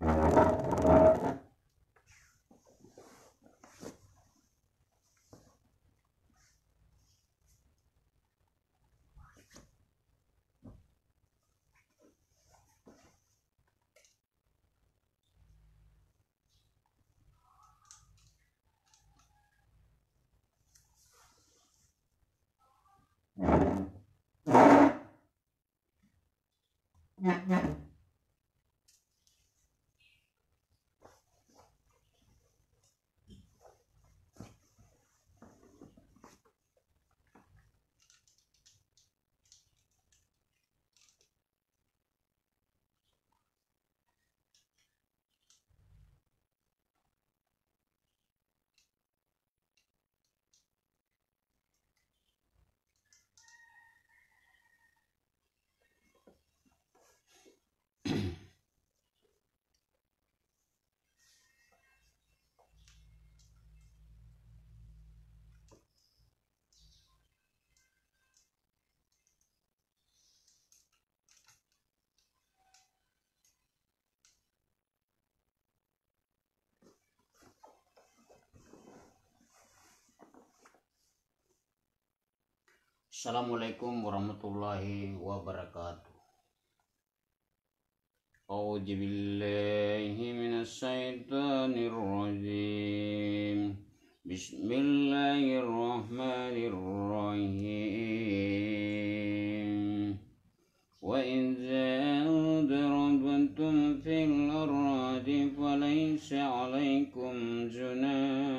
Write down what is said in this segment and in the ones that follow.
Yeah, yeah. السلام عليكم ورحمة الله وبركاته أعوذ بالله من الشيطان الرجيم بسم الله الرحمن الرحيم وإذا ضربتم في الأرض فليس عليكم جناح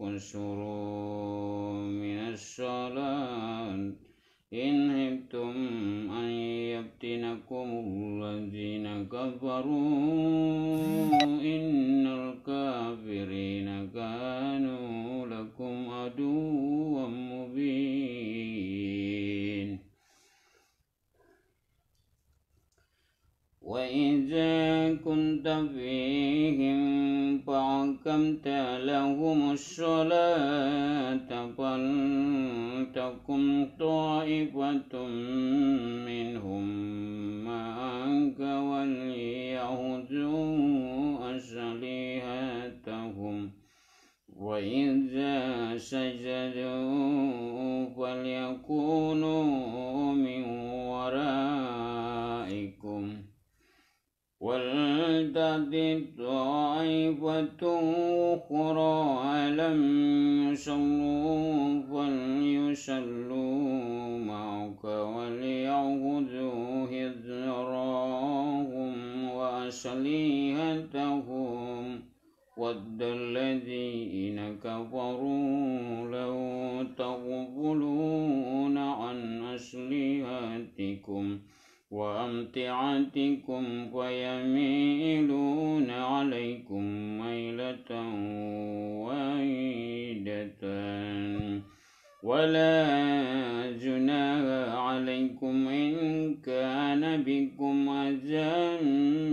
واقصروا من الصلاة إن هبتم أن يفتنكم الذين كفروا إن الكافرين كانوا لكم عدوا وإذا كنت فيهم فحكمت لهم الصلاة فلتكن طائفة منهم معك وليهزوا أسلحتهم وإذا سجدوا فليكونوا ولتأتي طائفة أخرى لم يصلوا فليصلوا معك وليأخذوا هزراهم وأسليهتهم ود الذين كفروا لو تغفلون عن أسليهتكم وأمتعتكم فيميلون عليكم ميلة واحدة ولا جناح عليكم إن كان بكم أذى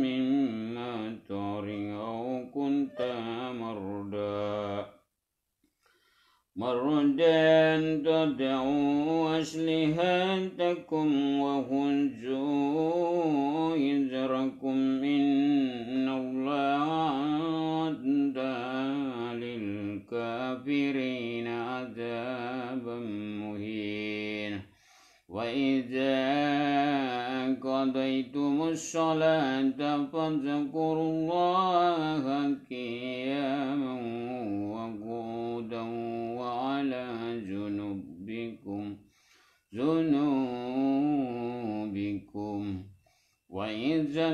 مما ترى أو كنت مرداً مردا تدعو أسلحتكم وهزوا إذركم إن الله أدى للكافرين عذابا مهينا وإذا قضيتم الصلاة فاذكروا الله قياما على جنوبكم ذنوبكم وإذا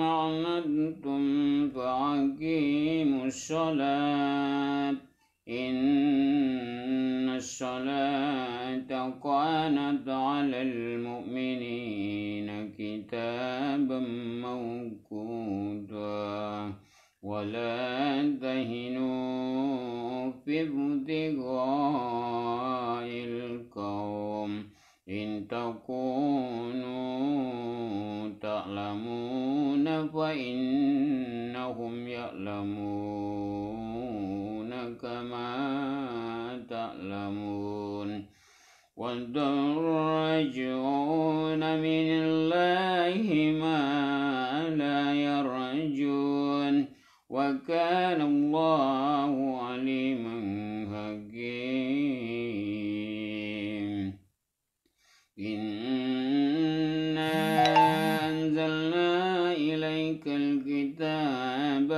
اعمدتم فأقيموا الصلاة إن الصلاة كانت على المؤمنين كتابا موقوتا ولا تهنوا في ابتغاء القوم إن تكونوا تعلمون فإنهم يعلمون كما تعلمون والدرجون من الله ما لا يرجون وكان الله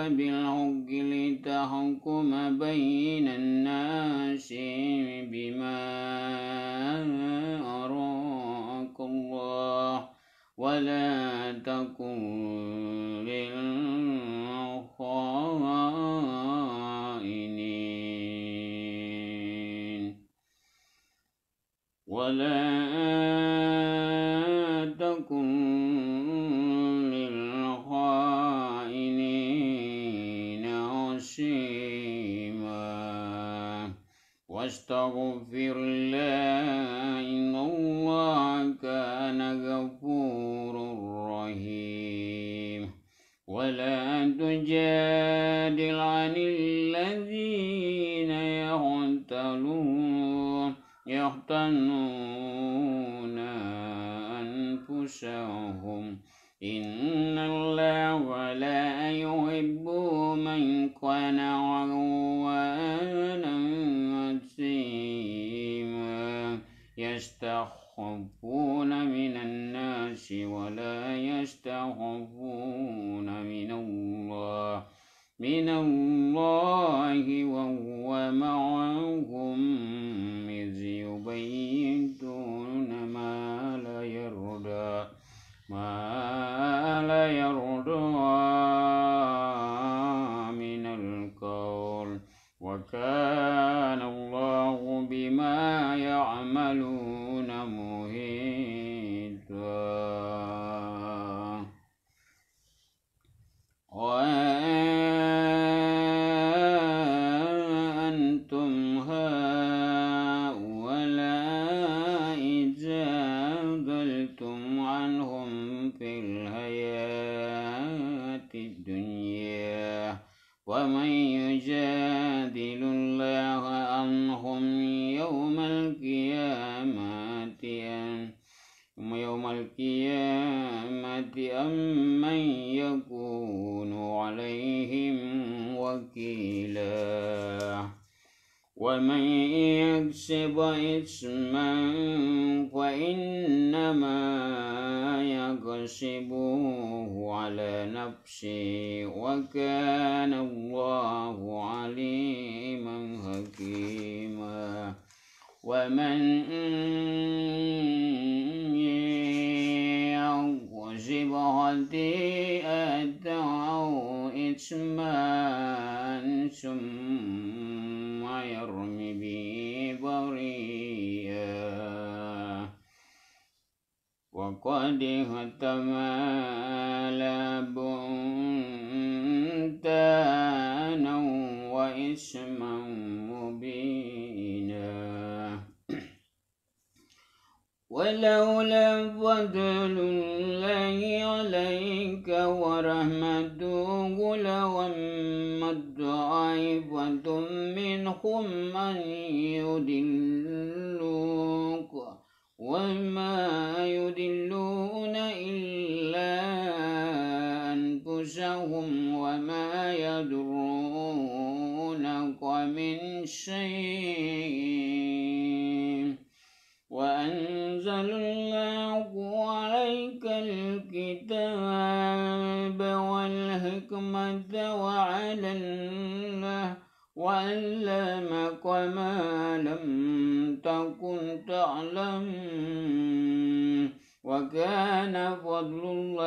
وبالعق لتحكم بين الناس بما أراك الله ولا تكن للخائنين ولا فاستغفر الله إن الله كان غفورا رحيم ولا تجادل عن الذين يغتلون يختنون أنفسهم إن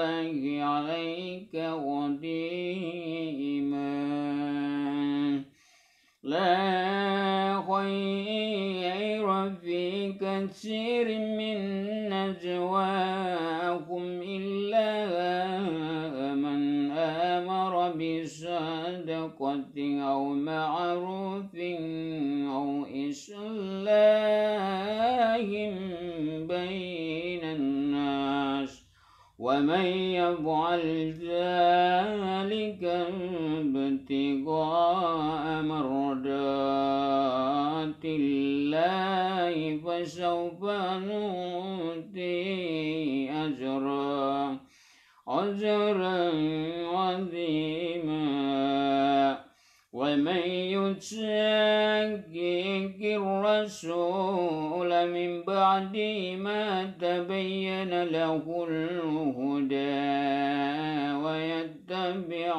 الله عليك قديما لا خير في كثير من نجواكم إلا من آمر بصدقة أو معروف أو إسلام بين ومن يفعل ذلك ابتغاء مرجات الله فسوف نؤتي أجرا أجرا عظيما ومن يشاكك الرسول من بعد ما تبين له الهدى ويتبع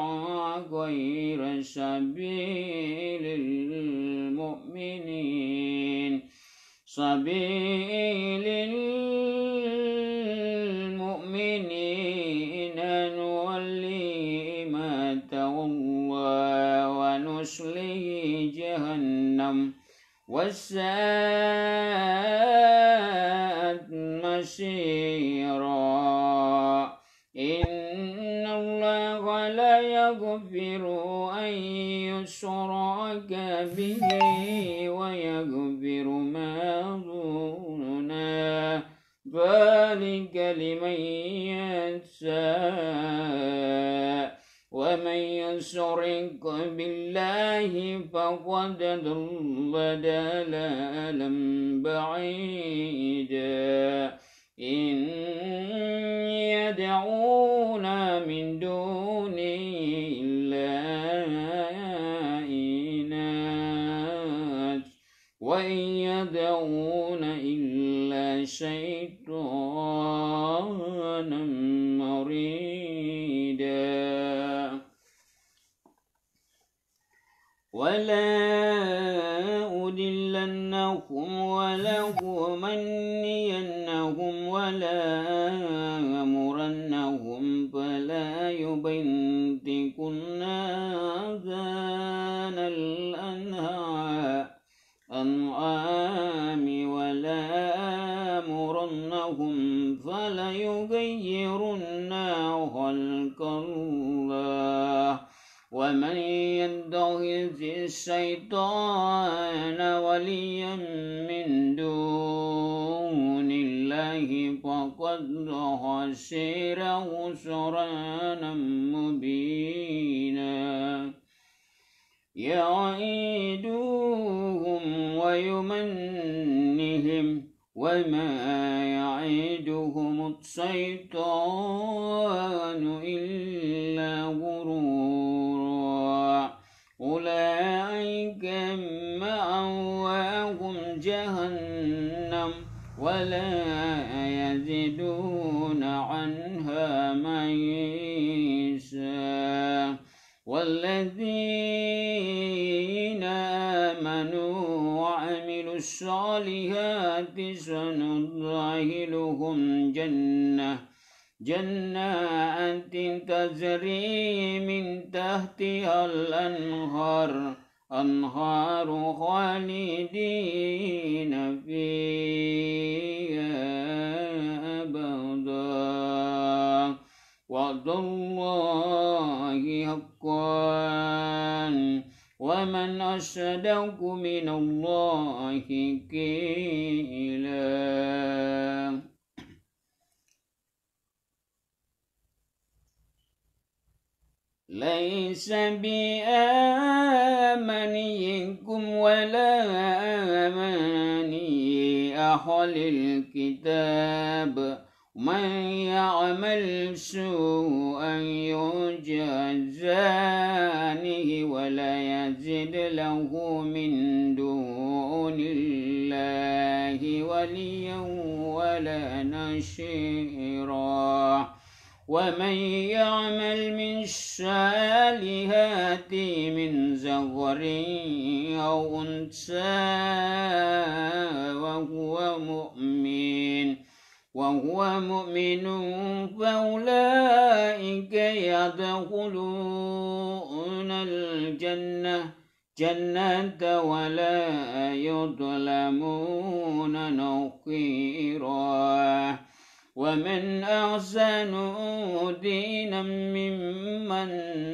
غير سبيل المؤمنين سبيل وساءت مسيرا إن الله لا يغفر أن يشرك به ويغفر ما دون ذلك لمن يشاء ومن يشرك بالله فقد ضل ضلالا بعيدا إن يدعون من دونه إلا إناث وإن يدعون إلا شيطانا ولا أدلنهم ولا أمنينهم ولا أمرنهم فلا يبنتكن آذان الأنعام ولا أمرنهم فليغيرن خلق الله ومن يتخذ الشيطان وليا من دون الله فقد خسر خسرانا مبينا يعيدوهم ويمنهم وما يعيدهم الشيطان إلا والذين آمنوا وعملوا الصالحات سندخلهم جنة جنات تجري من تحتها الأنهار أنهار خالدين فيها أبدا وعد الله حقا حقا ومن أصدق من الله قيلا ليس بآمنيكم ولا آمني أهل الكتاب من يعمل سوءا يجزانه ولا يزد له من دون الله وليا ولا نشيرا ومن يعمل من الشالهات من زغر أو أنثى وهو مؤمن وهو مؤمن فأولئك يدخلون الجنة جنة ولا يظلمون نقيرا ومن أحسن دينا ممن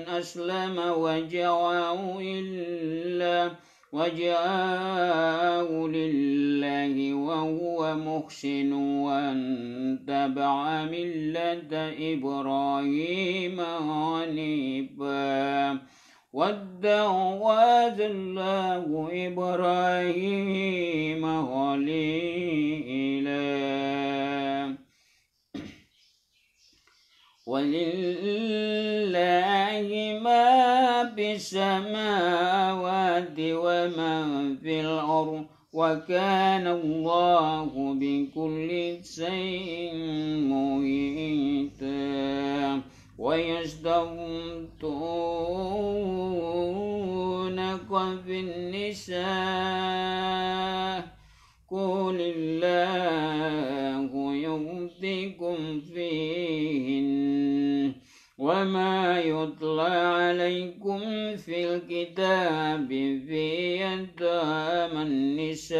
أسلم وجهه إلا وجاءوا لله وهو محسن واتبع ملة إبراهيم حنيفا واتخذ الله إبراهيم خليلا ولله ما في السماوات وما في الأرض وكان الله بكل شيء مهيتا ويستغطونك في النساء قل الله وما يطلى عليكم في الكتاب في يتامى النساء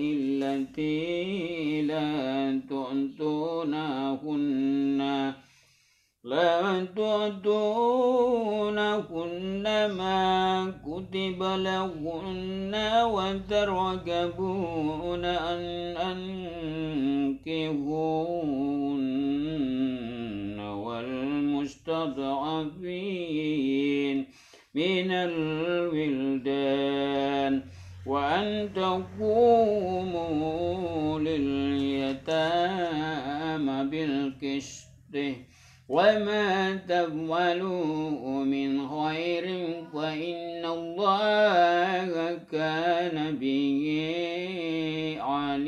التي لا تؤتونهن لا تؤتونهن ما كتب لهن وترغبون أن أنكهوا الولدان وأن تقوموا لليتامى بالقسط وما تفعلوا من خير فإن الله كان به عليما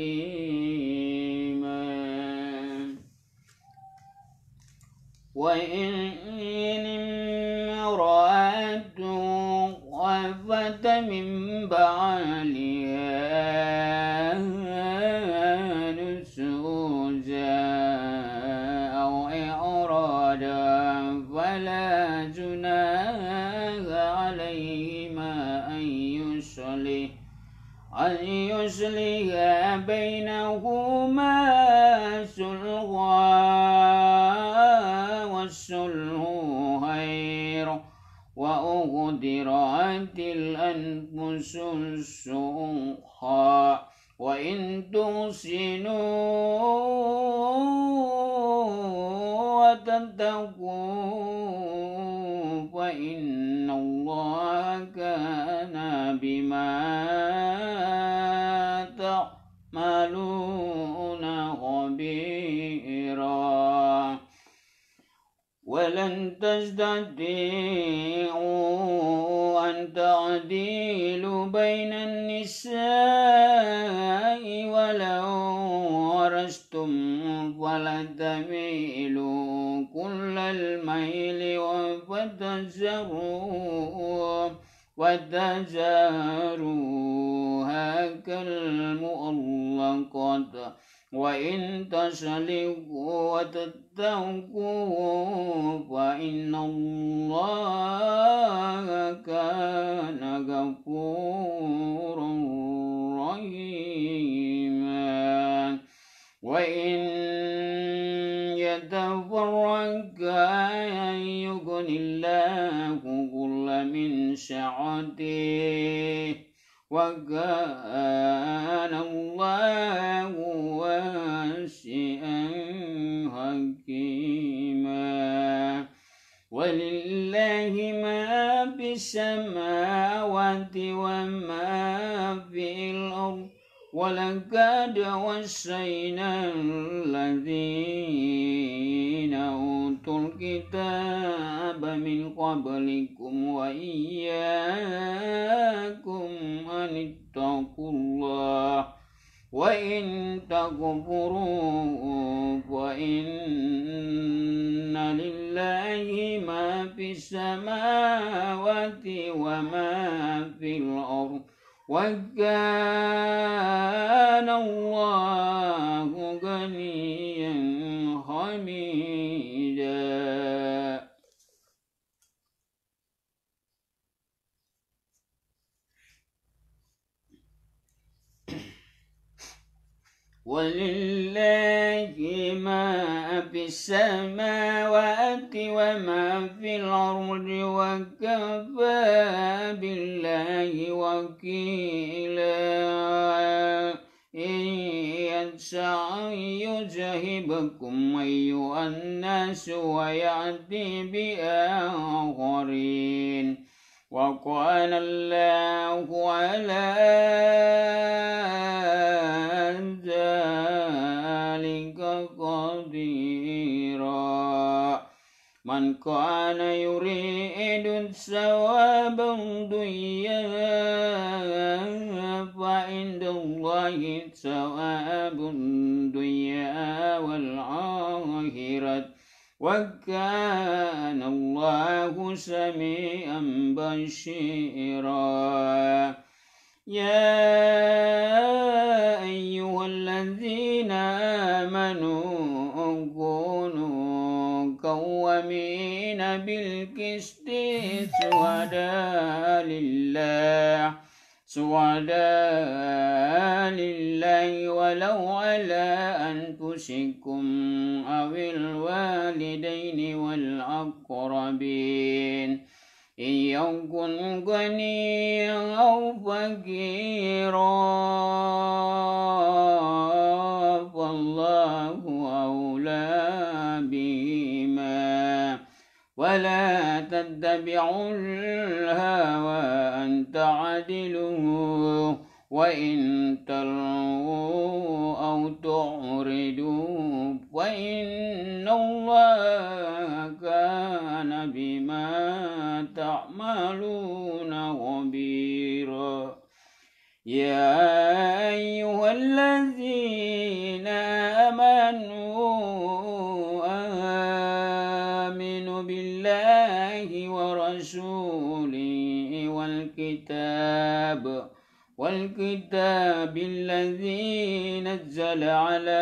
وإن من بعلها نسوزا أو إعرادا فلا جناه عليهما أن يصلح أن يصلح بينهما قدرت الأنفس السوخا وإن تحسنوا وتتقوا فإن الله كان بما تعملون ولن تستطيعوا أن تعديلوا بين النساء ولو ورستم فلتميلوا تميلوا كل الميل وفتزروا وتزاروا هكا المؤلقات وإن تسلكوا وتتقوا فإن الله كان غفورا رحيما وإن يتفرقا يغن الله كل من سعته وكان الله واسعا حكيما ولله ما في السماوات وما في الأرض ولقد وصينا الذين أوتوا الكتاب من قبلكم وإياكم أن اتقوا الله وإن تكفروا فإن لله ما في السماوات وما في الأرض وكان الله غنيا ولله ما في السماوات وما في الأرض وكفى بالله وكيلا إن يَسْعَى يذهبكم أيها الناس ويأتي بآخرين وقال الله على ذلك قديرا من كان يريد ثواب الدنيا فعند الله ثواب الدنيا والآخرة وكان الله سميعا بشيرا يا أيها الذين آمنوا كونوا قوامين بالقسط شهداء لله سعداء لله ولو على أنفسكم أو الوالدين والأقربين إن يكن غنيا أو فقيرا ولا تتبعوا الهوى أن تعدلوا وإن تروا أو تعرضوا وإن الله كان بما تعملون خبيرا يا أيها الذين آمنوا الرسول والكتاب والكتاب الذي نزل على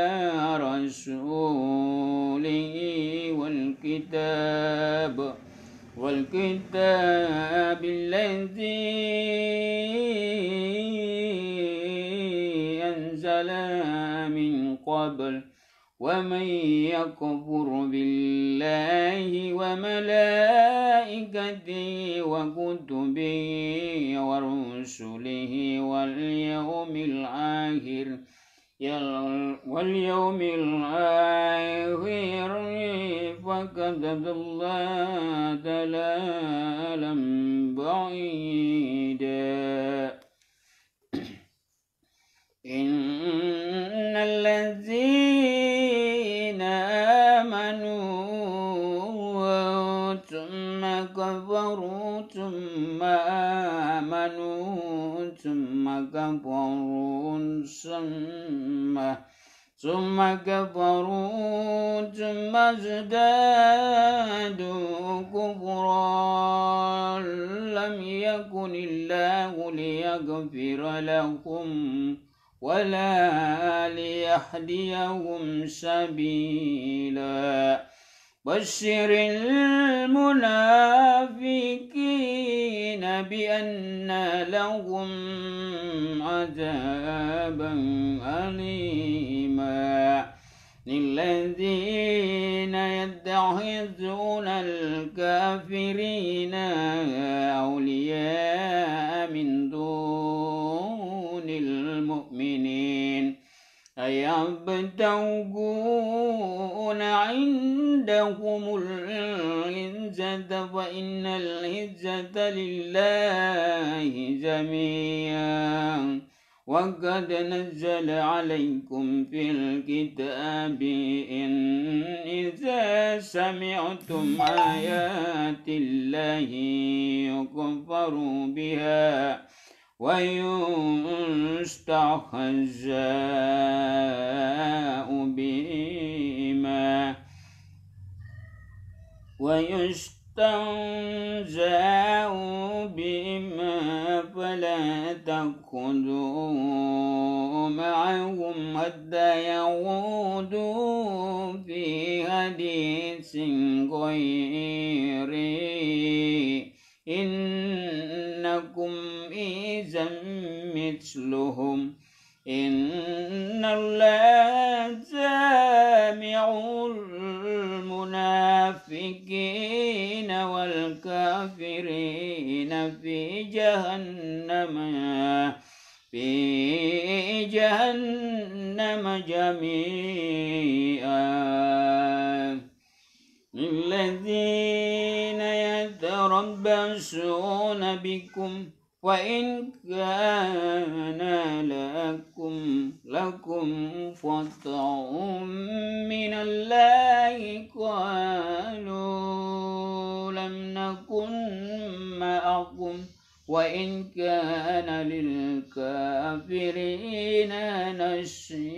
رسوله والكتاب والكتاب الذي أنزل من قبل ومن يكفر بالله وملائكته وكتبه ورسله واليوم الآخر واليوم الآخر فقد ضل ضلالا بعيدا إن الذين ثم آمنوا ثم كفروا ثم ثم كفروا ثم ازدادوا كفرا لم يكن الله ليغفر لهم ولا ليهديهم سبيلا بشر المنافقين بأن لهم عذابا أليما للذين يتخذون الكافرين أولياء من دون ويبتغون عندهم العزة فإن العزة لله جميعا وقد نزل عليكم في الكتاب إن إذا سمعتم آيات الله يكفر بها ويستخزاء بهما ويستنزاء بهما فلا تأخذوا معهم حتى يغودوا في حديث غيري إنكم عزيزا مثلهم إن الله جامع المنافقين والكافرين في جهنم في جهنم جميعا الذين يتربصون بكم وإن كان لكم لكم فتح من الله قالوا لم نكن معكم وإن كان للكافرين نشيء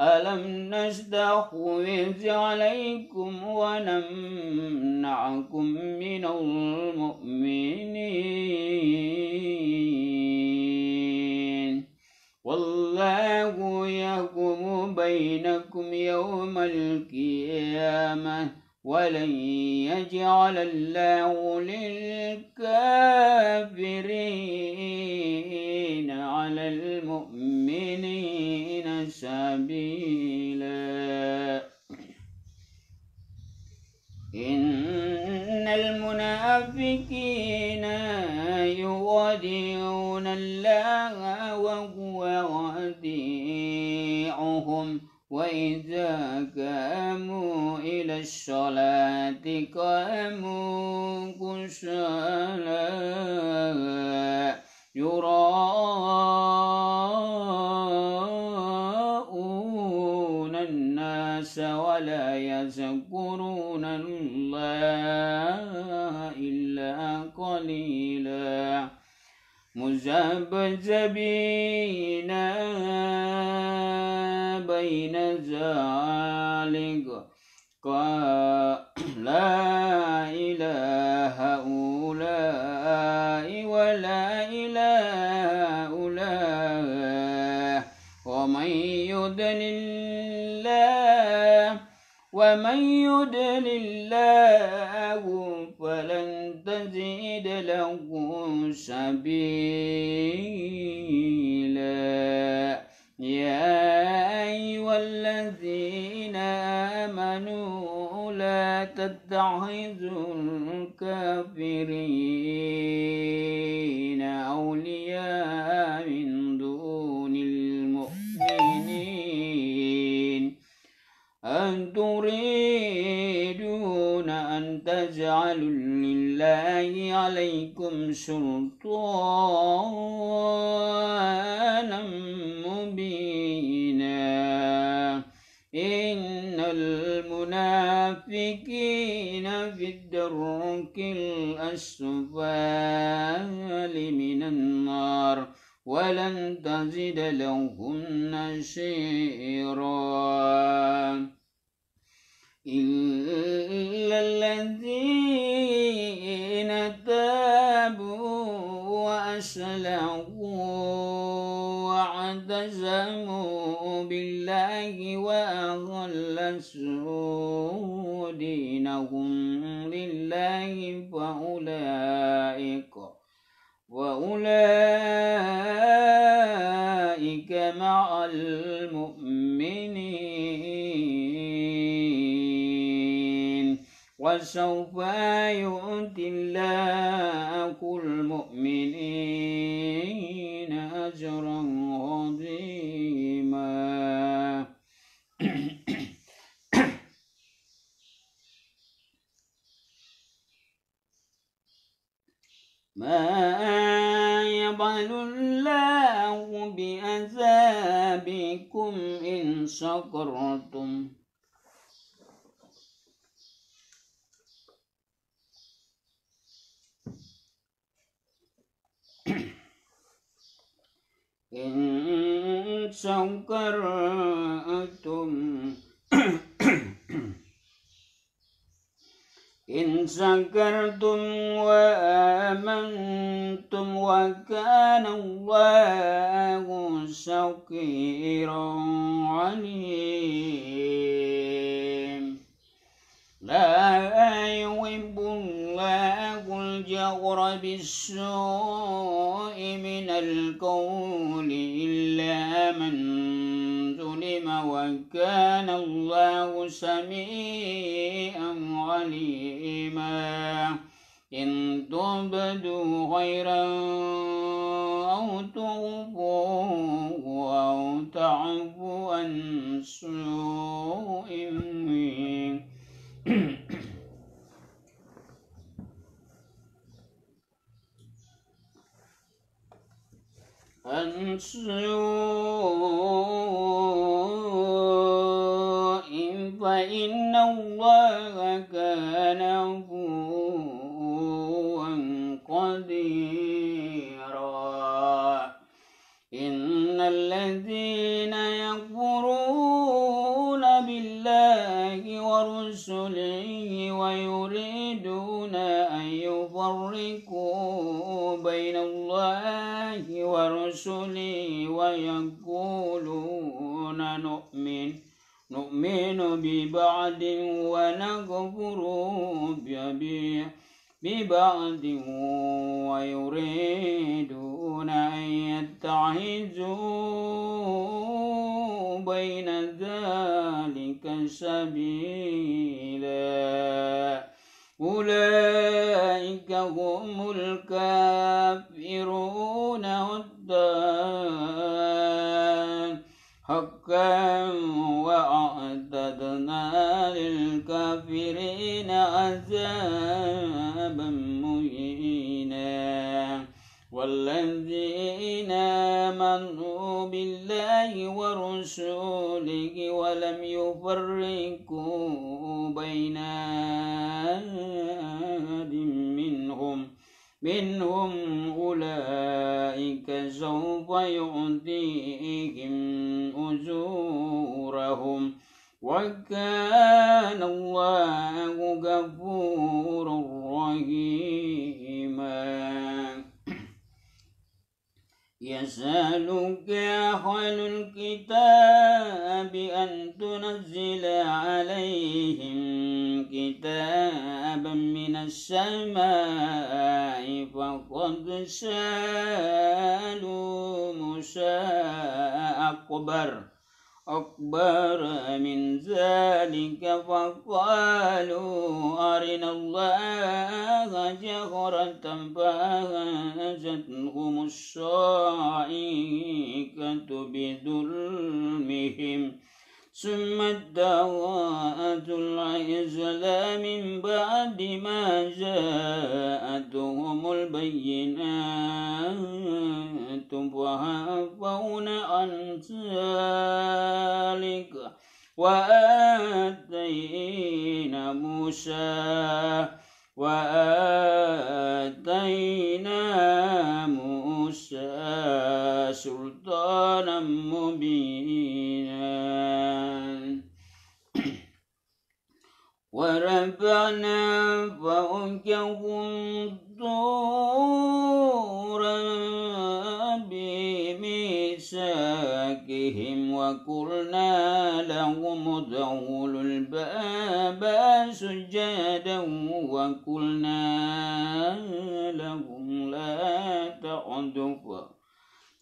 ألم نشدح عليكم ونمنعكم من المؤمنين والله يحكم بينكم يوم القيامه ولن يجعل الله للكافرين على المؤمنين سبيلا إن المنافقين يودعون الله وهو وديعهم وإذا قاموا إلى الصلاة قاموا كسالى يراءون الناس ولا يذكرون الله إلا قليلا مذبذبين بين ذلك قال لا إله هؤلاء ولا إله هؤلاء ومن يدل الله ومن يدل الله فلن تزيد له سبيلا يا والذين آمنوا لا تتخذوا الكافرين أولياء من دون المؤمنين أن تريدون أن تجعلوا لله عليكم سلطانا مبينا إن المنافقين في الدرك الأسفل من النار ولن تزد لهم نشيرا وسوف يؤتي Karena itu, insan 是 هم الكافرون نسألك يا خير الكتاب أن تنزل عليهم كتابا من السماء فقد سألوا موسى أكبر أكبر من ذلك فقالوا أرنا الله جهرة فأخذتهم الصاعقة بظلمهم ثم ادعوا العزلة من بعد ما جاءتهم البينات وعفون عن ذلك وآتينا موسى وآتينا موسى موسى سلطانا مبينا وربنا فوقهم طورا بشاكهم وقلنا لهم ادخلوا الباب سجدا وقلنا لهم لا تعدوا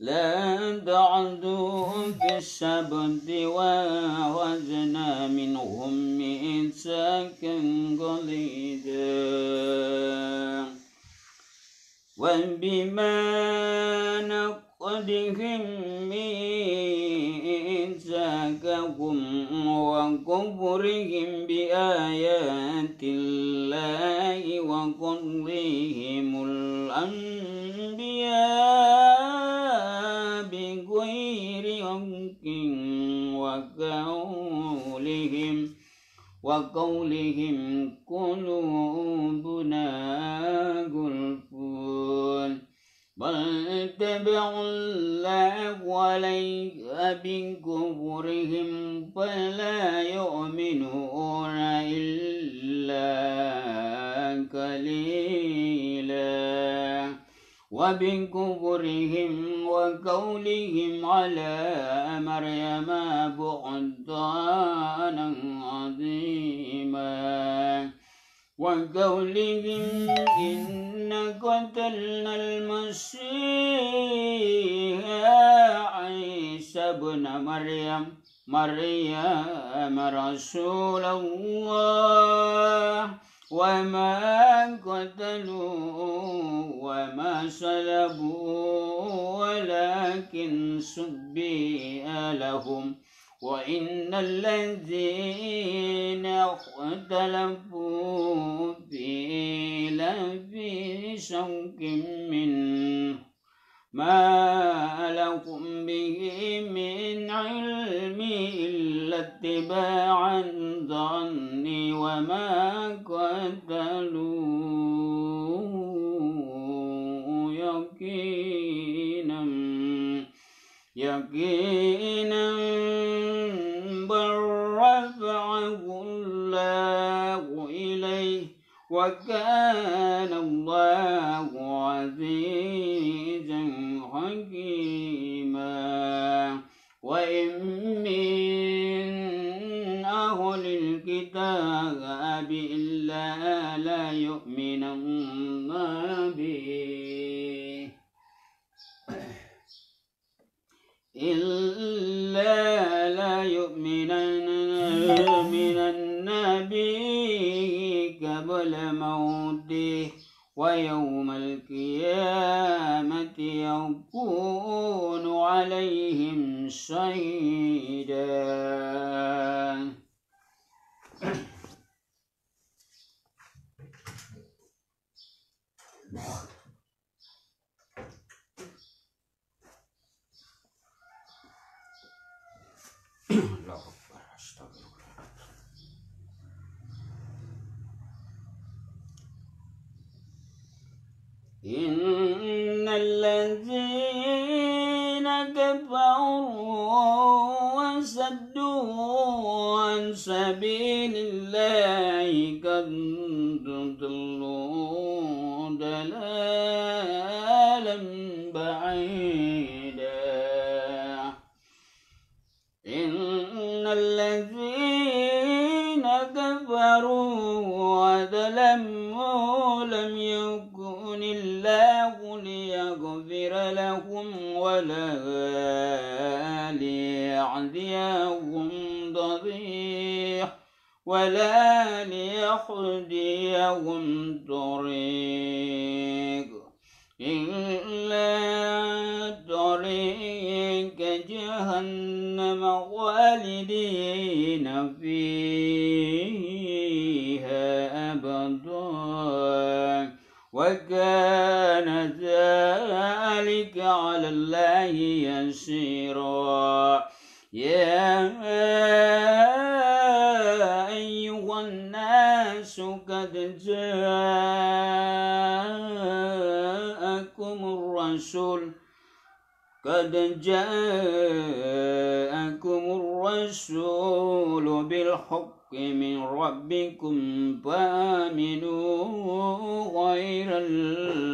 لا تعدوا في السبت وأخذنا منهم ميثاقا غليظا وبما نقول من إنساكهم وكفرهم بآيات الله وقضيهم الأنبياء بغير حق وقولهم وقولهم قلوبنا بل تبع الله عليك بكفرهم فلا يؤمنون إلا قليلا وبكفرهم وقولهم على مريم بعدانا عظيما وقولهم إن قتلنا المسيح عيسى بن مريم مريم رسول الله وما قتلوه وما صلبوه ولكن سبي لهم وإن الذين اختلفوا في لفي شوك منه ما لكم به من علم إلا اتباع الظن وما قتلوه يقينا يقينا وكان الله عزيزا حكيما وإن من أهل الكتاب إلا لا يؤمنن به إلا لا يؤمنن النبي ولموته ويوم القيامة يكون عليهم شهيداً إن الذين كفروا وصدوا عن سبيل الله قد ضلوا ضلالا بعيدا إن الذين كفروا وظلموا لم يكن الله ليغفر لهم ولا ليعذيهم ضريح ولا ليخديهم طريق إلا طريق جهنم خالدين فيه وكان ذلك على الله يسيرا يا أيها الناس قد جاءكم الرسول قد جاءكم الرسول بالحق الحق من ربكم فآمنوا خيرا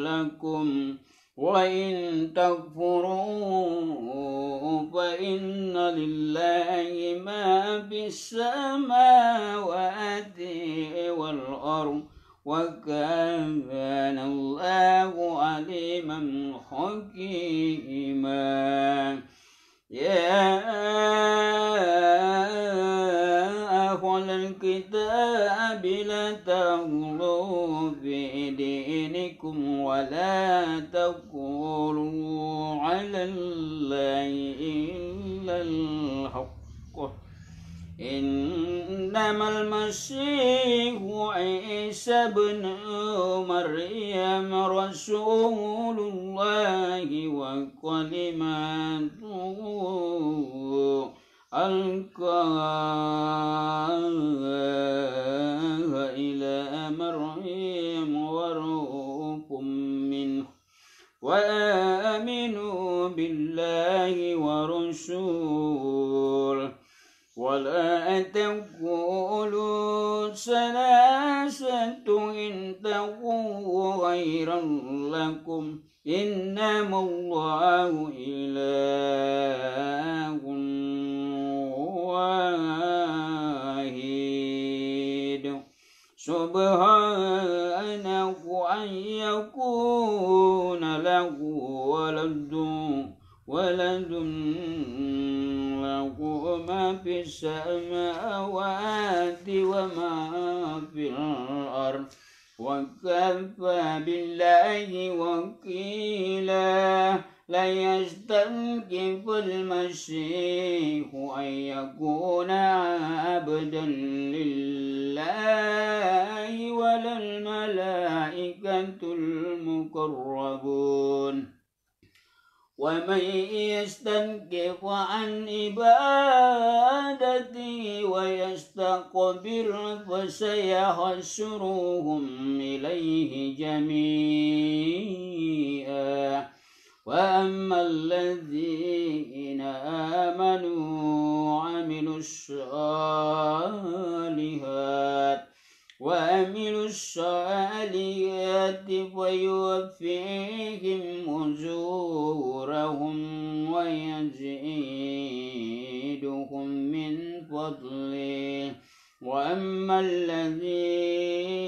لكم وإن تكفروا فإن لله ما في السماوات والأرض وكان الله عليما حكيما يا الكتاب لتغلوا في دينكم ولا تقولوا على الله إلا الحق إنما المسيح عيسى بن مريم رسول الله وكلماته ألقاها إلى مريم وروكم منه وآمنوا بالله ورسوله ولا تقولوا ثلاثة انتقوا غيرا لكم إنما الله إله سبحانه أن يكون له ولد ولد له ما في السماوات وما في الأرض وكفى بالله وكيلا ليستنكف المسيح أن يكون عبدا لله ولا الملائكة المقربون ومن يستنكف عن عبادتي ويستقبل فسيحشرهم إليه جميعا وأما الذين آمنوا وعملوا الصالحات وعملوا الصالحات فيوفيهم أجورهم ويزيدهم من فضله وأما الذين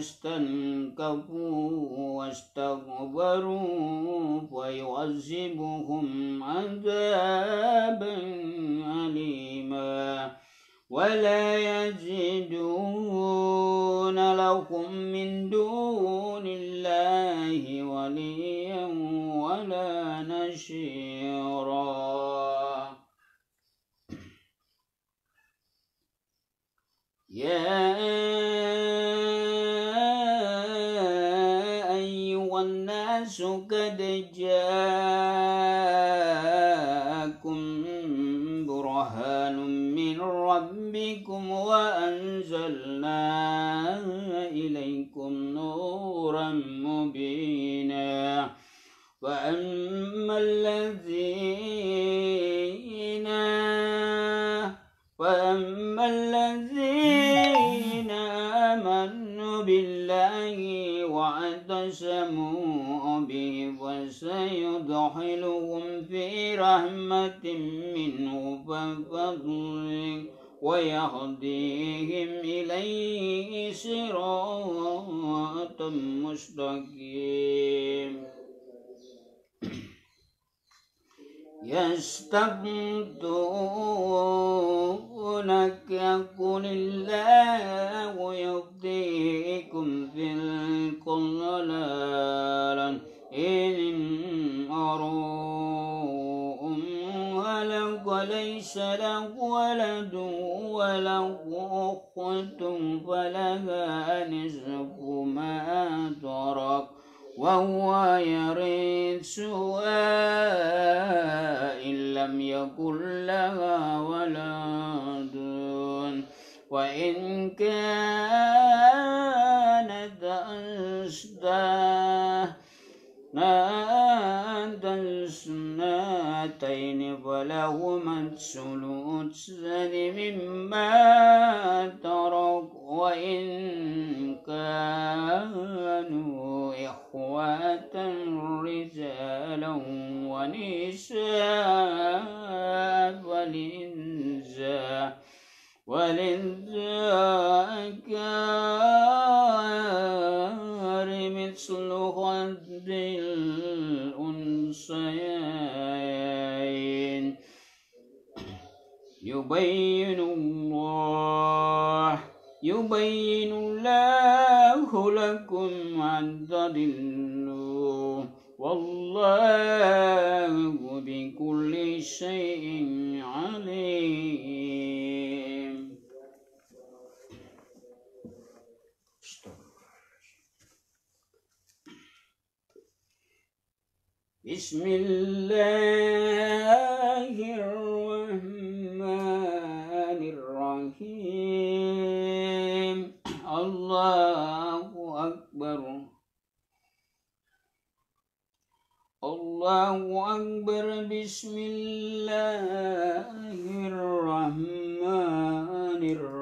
استنكفوا واستغفروا فيعذبهم عذابا أليما ولا يجدون لهم من دون الله وليا ولا نشيرا يا الناس قد جاءكم برهان من ربكم وأنزلنا إليكم نورا مبينا وأما الذين فأما الذين آمنوا بالله واعتصموا سيدخلهم في رحمة منه ففضله ويهديهم إليه صراط مستقيم يستبدونك قل الله يبديكم في القلال إذ امرؤ ولد ليس له ولد وله أخت فلها نصف ما ترك وهو يرثها إن لم يكن لها ولد وإن كانت أشداه نادى الاثنتين فلهما الثلثان مما ترك وإن كانوا إخوة رجالا ونساء ولنزا وللذكر مثل غد الأنثيين يبين الله يبين الله لكم أن تضلوا والله بكل شيء عليم بسم الله الرحمن الرحيم الله أكبر الله أكبر بسم الله الرحمن الرحيم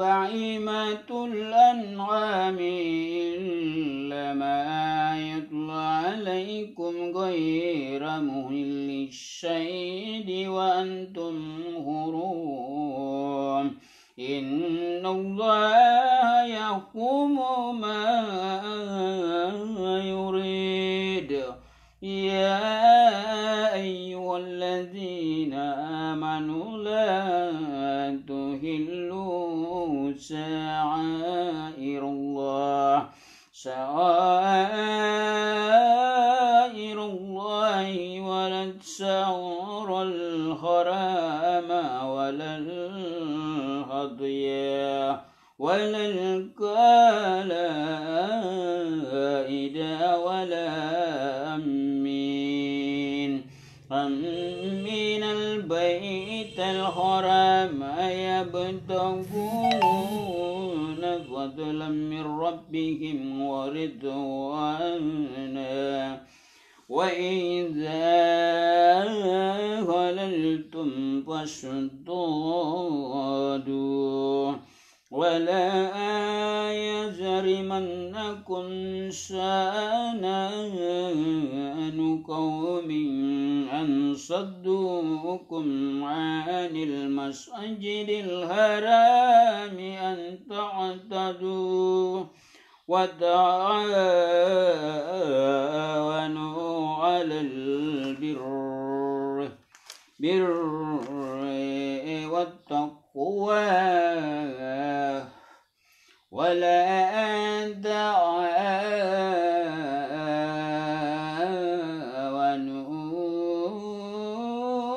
بعيمة الأنعام إلا ما يطلع عليكم غير مهل الشيد وأنتم هروم إن الله يحكم ما يريد يا أيها الذين آمنوا شعائر الله شعائر الله ولا الشعور الخرام ولا الهدي ولا القلائد ولا أمين أمين الحرام يبتغون فضلا من ربهم ورضوانا وإذا هللتم فاشتادوا ولا يجرمنكم شآنان قوم أن صدوكم عن المسجد الحرام أن تعتدوا وتعاونوا على البر بر والتقوى ولا تعاونوا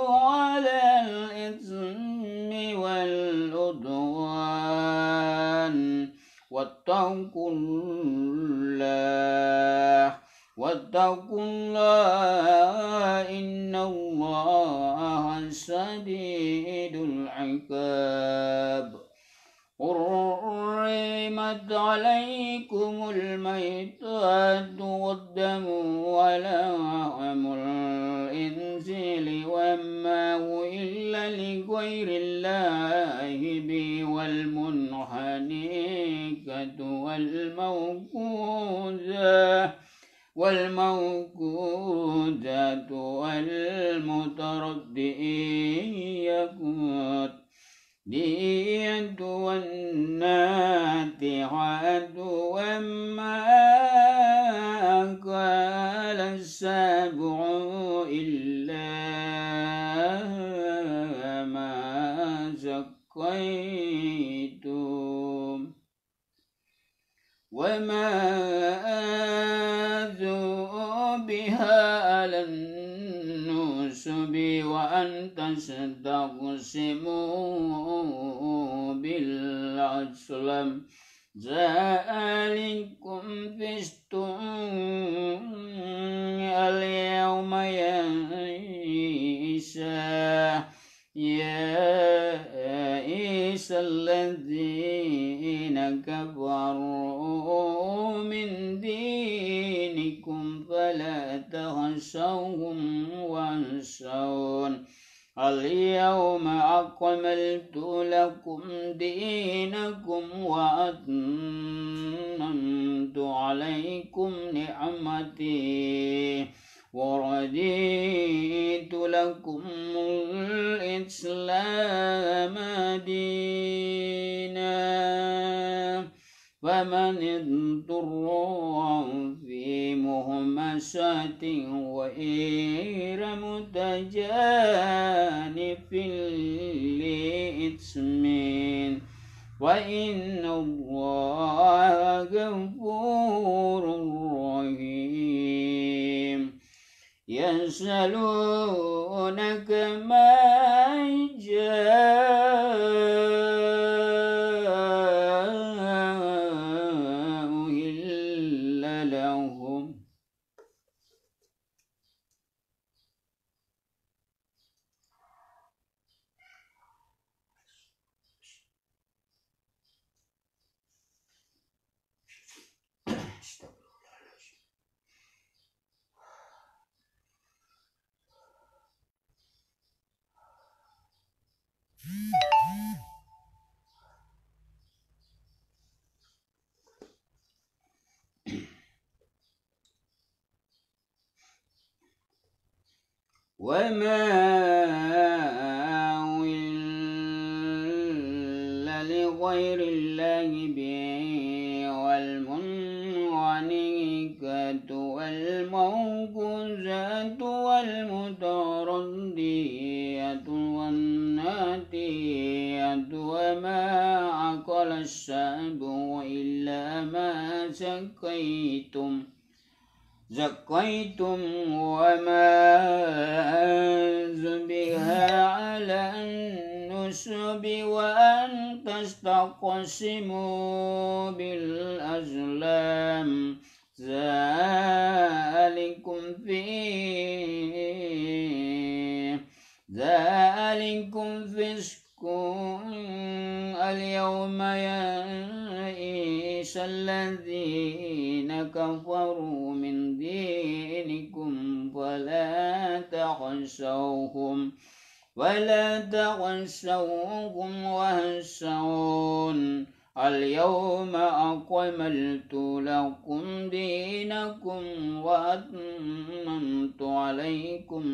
على الإثم واتقوا الله واتقوا والموجودة والمتردئية دية والناتحة وما قال السائل تقسموا بالعسلم ذلكم فستم اليوم يا عيسى يا عيسى الذين كفروا من دينكم فلا تخشوهم وانسون اليوم أكملت لكم دينكم وأتممت عليكم نعمتي ورديت لكم الإسلام دينا فمن اضطر مهمسات وغير متجانف لإثم وإن الله غفور رحيم يسألونك ما يجاب وما أول لغير الله به والمنغنيكة والموقوزة والمتردية والناتية وما عقل الشعب إلا ما سقيتم زكيتم وما بها على النسب وأن تستقسموا بالأزلام ذلكم فيه ذلكم فسق اليوم ينزل الذين كفروا من دينكم فلا تخشوهم ولا تخشوهم وهشون اليوم أكملت لكم دينكم وأتممت عليكم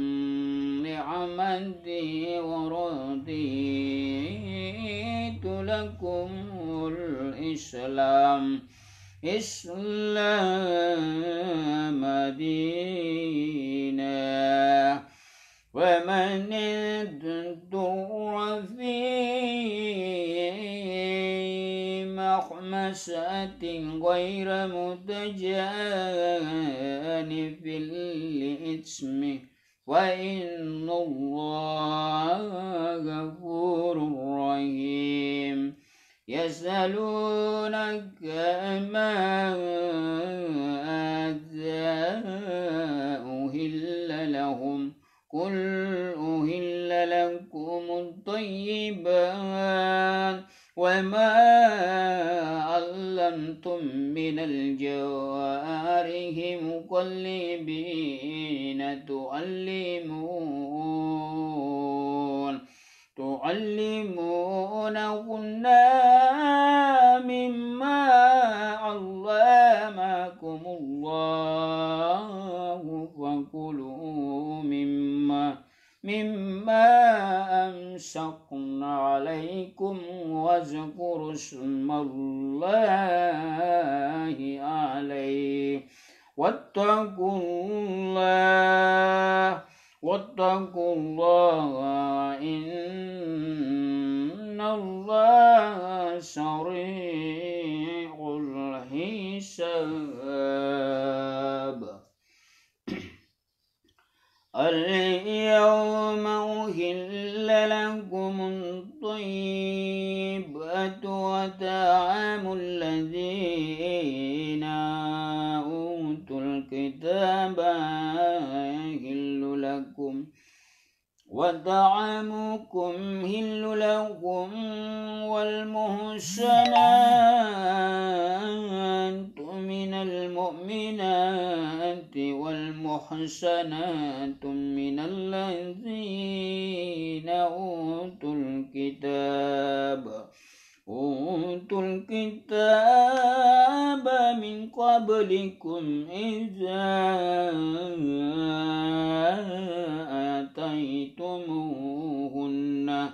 نعمتي ورضيت لكم الإسلام إسلام ديناً ومن اضطر في مخمسة غير متجانف لإثم وإن الله غفور رحيم يسألونك ما أهل لهم قل أهل لكم الطيبات وما علمتم من الجوارح مقلبين تعلمون تعلمون قلنا مما علمكم الله فكلوا مما أمسكنا عليكم واذكروا اسم الله عليه واتقوا الله واتقوا الله إن الله سريع الحساب اليوم أهل لكم الطيبة وتعام الذين أوتوا الكتاب يهل لكم وطعامكم هل لكم والمحسنات من المؤمنات والمحسنات من الذين أوتوا الكتاب أوتوا الكتاب من قبلكم إذا آتيتموهن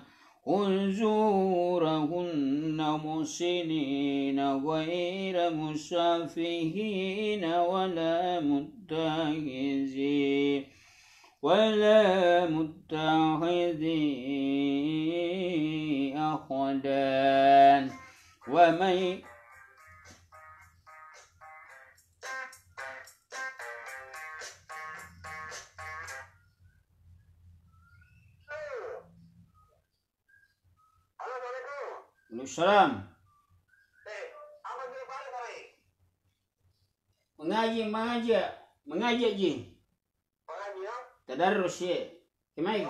أجورهن محسنين غير مسافهين ولا متخذين ولا متخذي أخدان ومن والسلام mengaji mengaji mengaji ji tadarrus ya kemai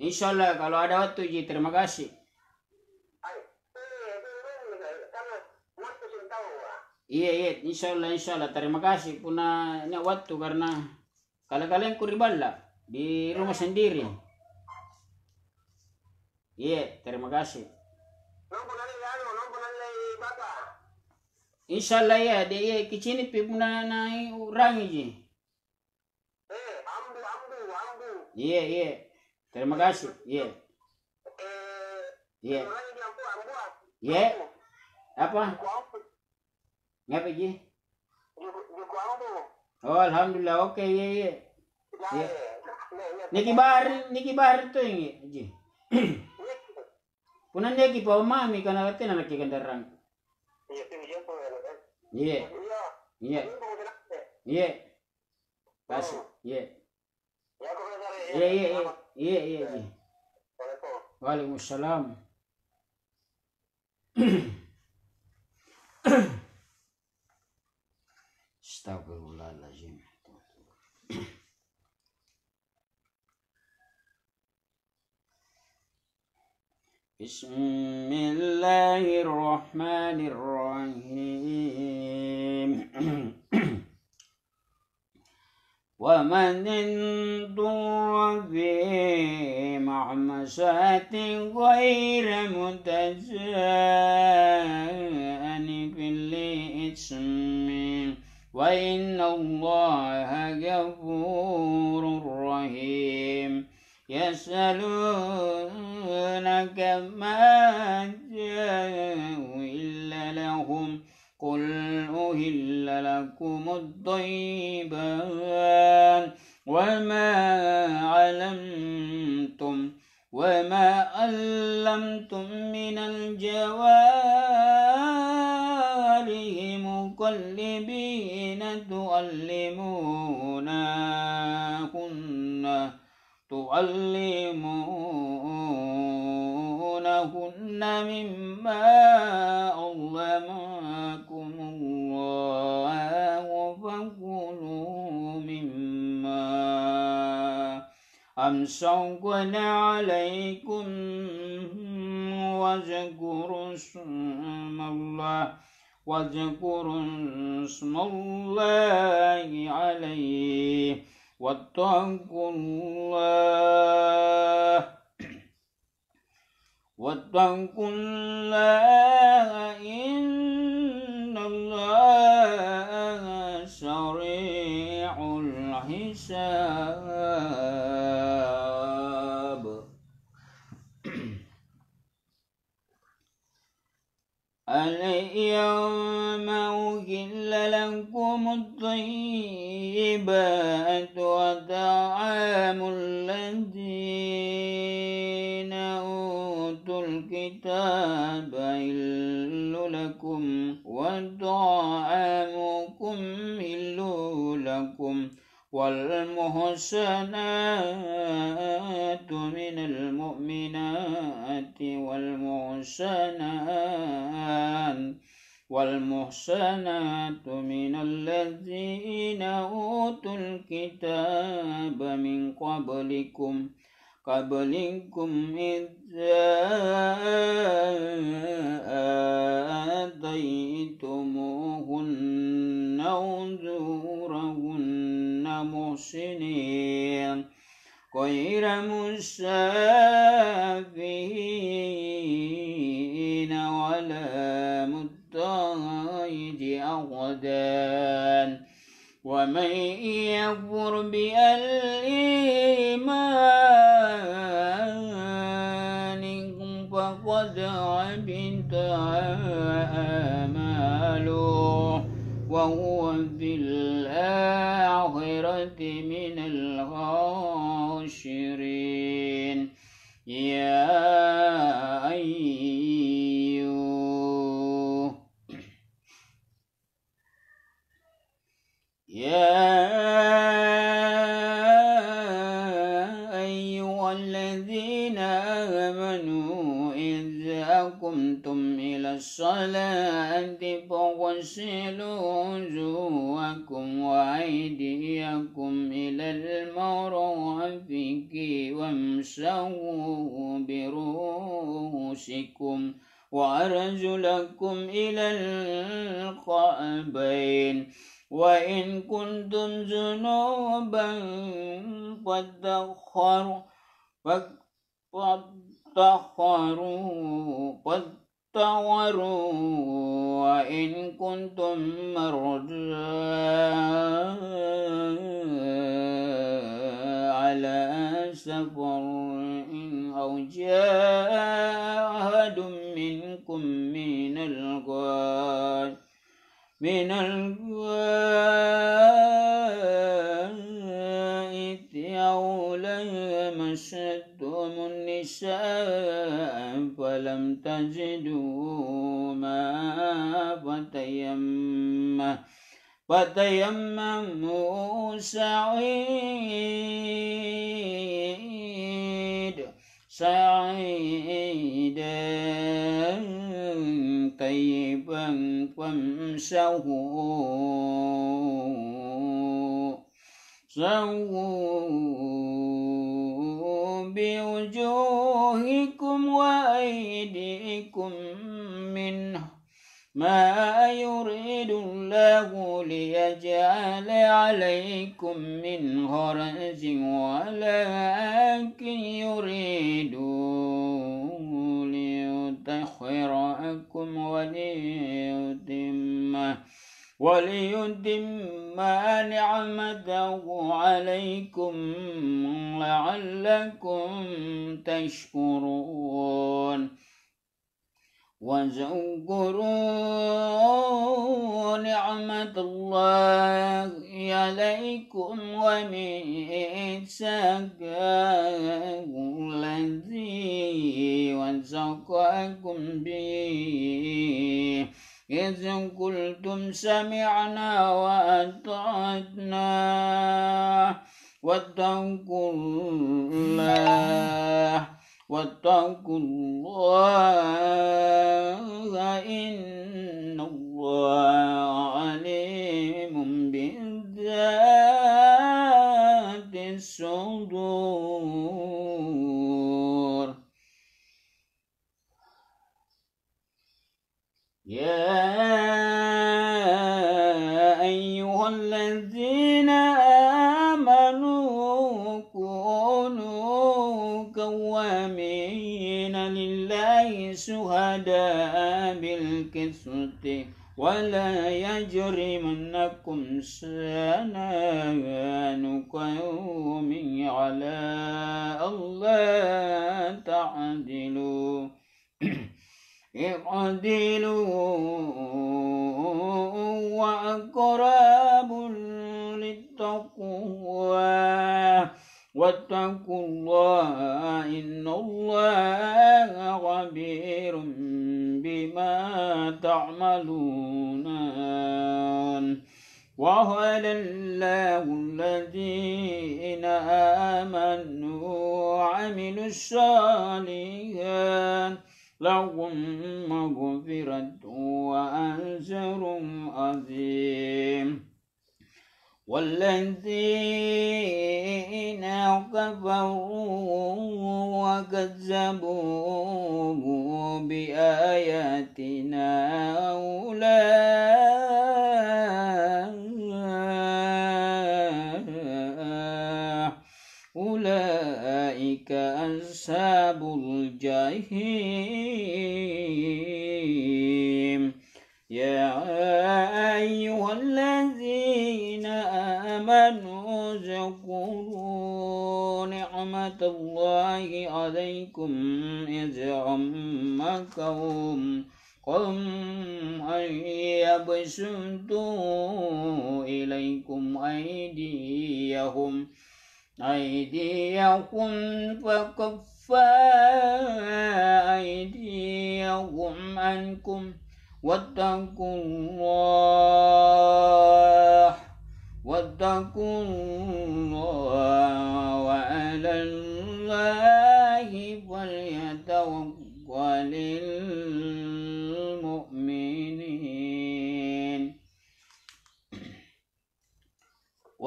insyaallah kalau ada waktu ji terima kasih Iya, iya, insya Allah, insya Allah. Terima kasih. Punya waktu karena kalau kalian kuribal lah di rumah sendiri. Iya, terima kasih. Anu, Inshallah ya, de ya kicini pi muna na urang ji. Eh, ambu ambu ambu. Iya, iya. Terima kasih. Iya. Eh, iya. Iya. Apa? Ngapa ji? Oh, alhamdulillah. Oke, okay, iya, iya. Ya, iya. Ya, ya. Niki bar, niki bar tuh ini, iya, ji. kunande ki pa mami kana iya, ya, iya, iya, iya, iya, ya? iya. Oh. Iya. Ya, iya iya iya iya, iya, iya iya iya iya iya iya, iya, بسم الله الرحمن الرحيم ومن اضطر في معمسة غير متجانف لإثم وإن الله غفور رحيم يسألون كما جاءوا إلا لهم قل أهل لكم الطيبان وما علمتم وما علمتم من الجوارح مقلبين تعلمونهن تعلمون مما أظلمكم الله فكلوا مما أمسكن عليكم واذكروا اسم الله واذكروا اسم الله عليه واتقوا الله واتقوا الله إن الله سريع الحساب اليوم أهل لكم الطيبات وطعام الذين الكتاب حل لكم وطعامكم حل لكم والمحسنات من المؤمنات والمحسنات والمحسنات من الذين أوتوا الكتاب من قبلكم قبلكم إذ آتيتموهن أجورهن محسنين غير مسافين ولا متغيد أغدان ومن يكفر بالإيمان أعماله وهو في الآخرة من يا وأرجلكم إلى القعبين وإن كنتم جنوبا فادخروا فادخروا فادخروا وإن كنتم مرجى على سفر أو جاء أحد منكم من الغال من الغائط أو لمستم النساء فلم تجدوا ما فتيم فتيمموا سعيد سعيدا كيفا فامسحوا سووا بوجوهكم وأيديكم منه ما يريد الله ليجعل عليكم من غرز ولكن يريد ليطهركم وليتم وليتم نعمته عليكم لعلكم تشكرون واذكروا نعمة الله عليكم وميثاقه الذي وثقكم به إذ قلتم سمعنا وأطعنا واتقوا الله واتقوا الله إن الله عليم بذات الصدور يا سُنْتِ ولا يجرمنكم سنان قوم على الله تعدلوا اقدر lengthy قوم قم أن يبسطوا إليكم أيديهم أيديكم فكف أيديكم عنكم واتقوا الله واتقوا الله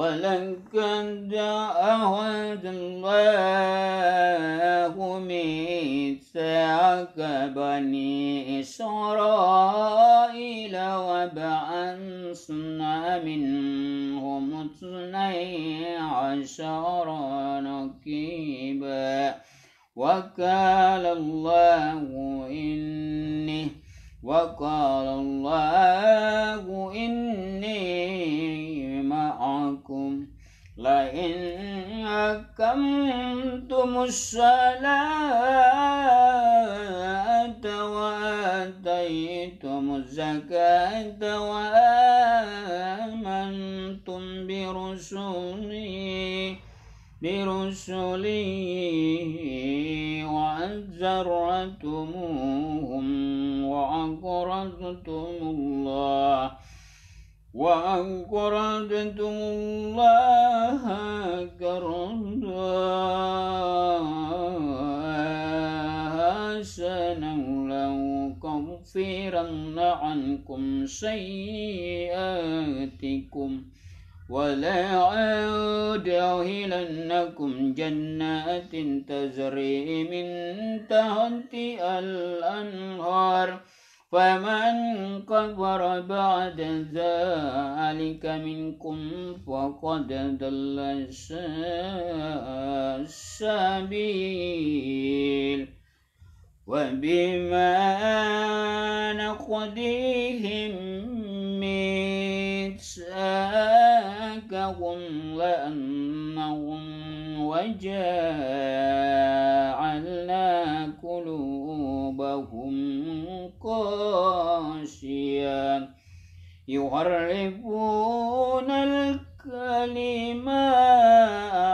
ولقد أخذ الله ميثاق بني إسرائيل وبعثنا منهم اثني عشر نقيبا وقال الله إني وقال الله إني معكم لئن أكمتم الصلاة وآتيتم الزكاة وآمنتم برسلي برسلي وأزرعتموهم وأقرضتم الله وأقرضتم الله قرضا حسنا لأكفرن عنكم سيئاتكم ولا أدخلنكم جنات تجري من تحتها الأنهار فمن كفر بعد ذلك منكم فقد ضل السبيل وبما نقضيهم ميثاقهم وأنهم وجعلنا قلوبهم خاشيا يحرفون الكلمة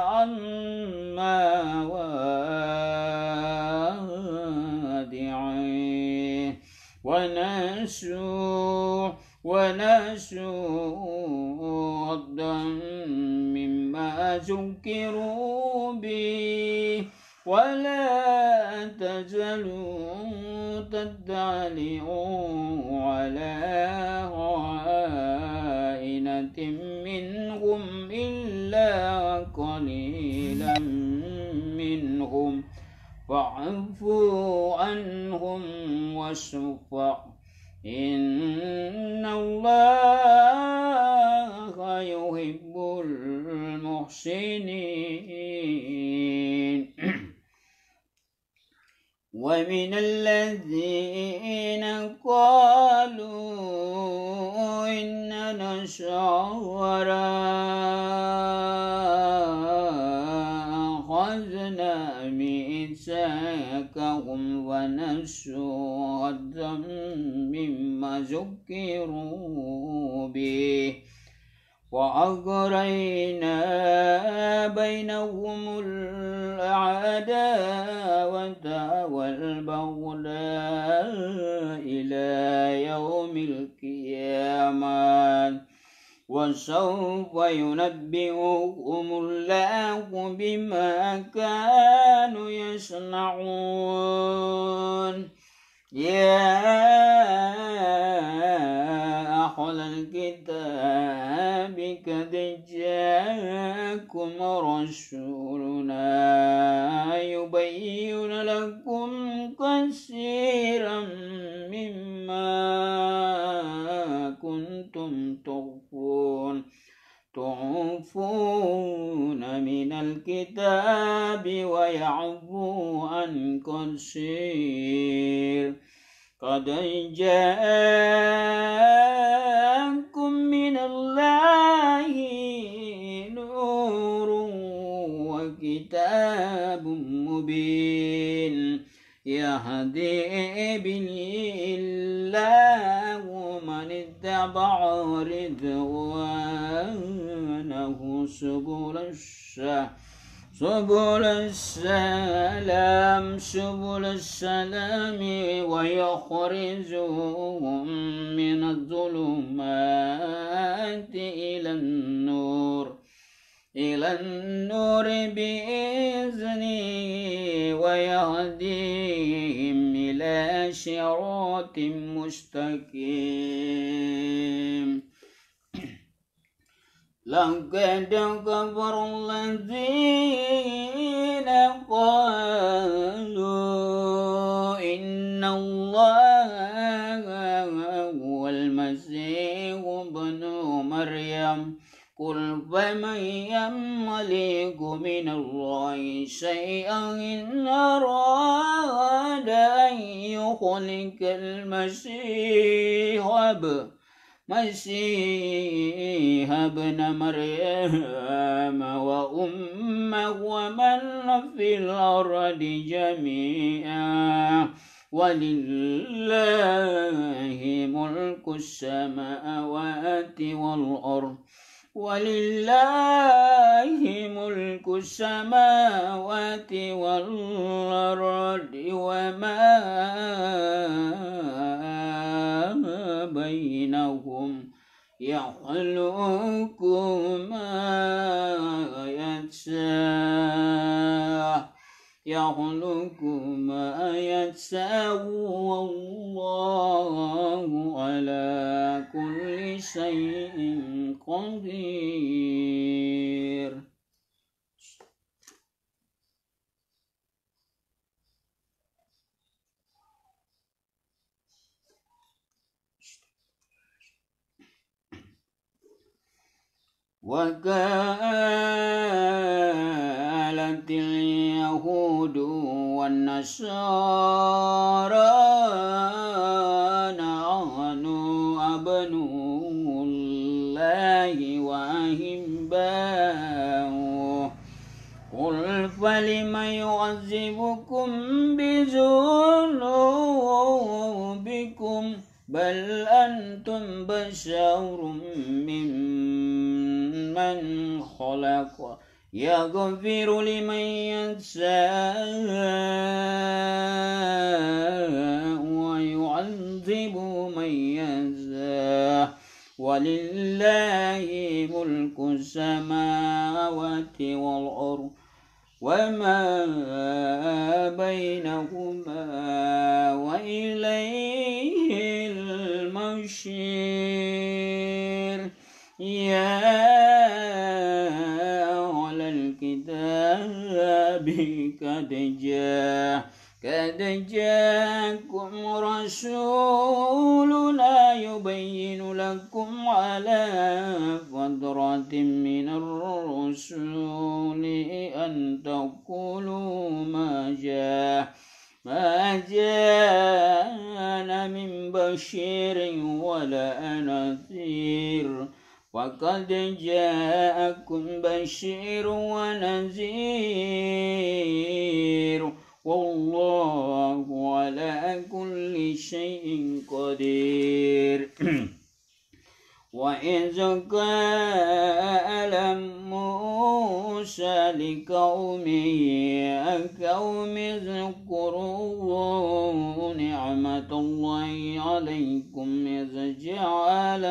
عن مواضعه ونسوا ونسوا الدم مما ذكروا به ولا تجلوا تدعلوا على غائنة منهم إلا قليلا منهم فاعفوا عنهم واشفع إن الله يحب المحسنين ومن الذين قالوا إننا شعورا أخذنا ميثاقهم ونسوا مما ذكروا به وأغرينا بينهم العداوة والبغضاء إلى يوم القيامة وسوف ينبئهم الله بما كانوا يصنعون يا أهل الكتاب قد جاءكم رسولنا يبين لكم كثيرا مما كنتم تخفون تعفون من الكتاب ويعفو عن كثير Padanja لقد كفر الذين قالوا إن الله هو المسيح ابن مريم قل فمن يملك من الله شيئا إن أراد أن يخلق المسيح ابن مسيح ابن مريم وأمه ومن في الأرض جميعا ولله ملك السماوات والأرض ولله ملك السماوات والأرض وما بينهم يخلق ما يشاء يخلق ما يشاء والله على كل شيء قدير وكانت اليهود والنصارى نحن أبناء الله وأحباؤه قل فلم يعذبكم بذنوبكم بل أنتم بشر ممن من خلق يغفر لمن يشاء ويعذب من يشاء ولله ملك السماوات والأرض وما بينهما وإليه المشير يا قد جاء قد جاءكم رسولنا يبين لكم على فترة من الرسول أن تقولوا ما جاء ما جاءنا من بشير ولا نذير وقد جاءكم بشير ونذير والله على كل شيء قدير وإذ قال موسى لقومه يا قوم اذكروا نعمة الله عليكم إذ جعل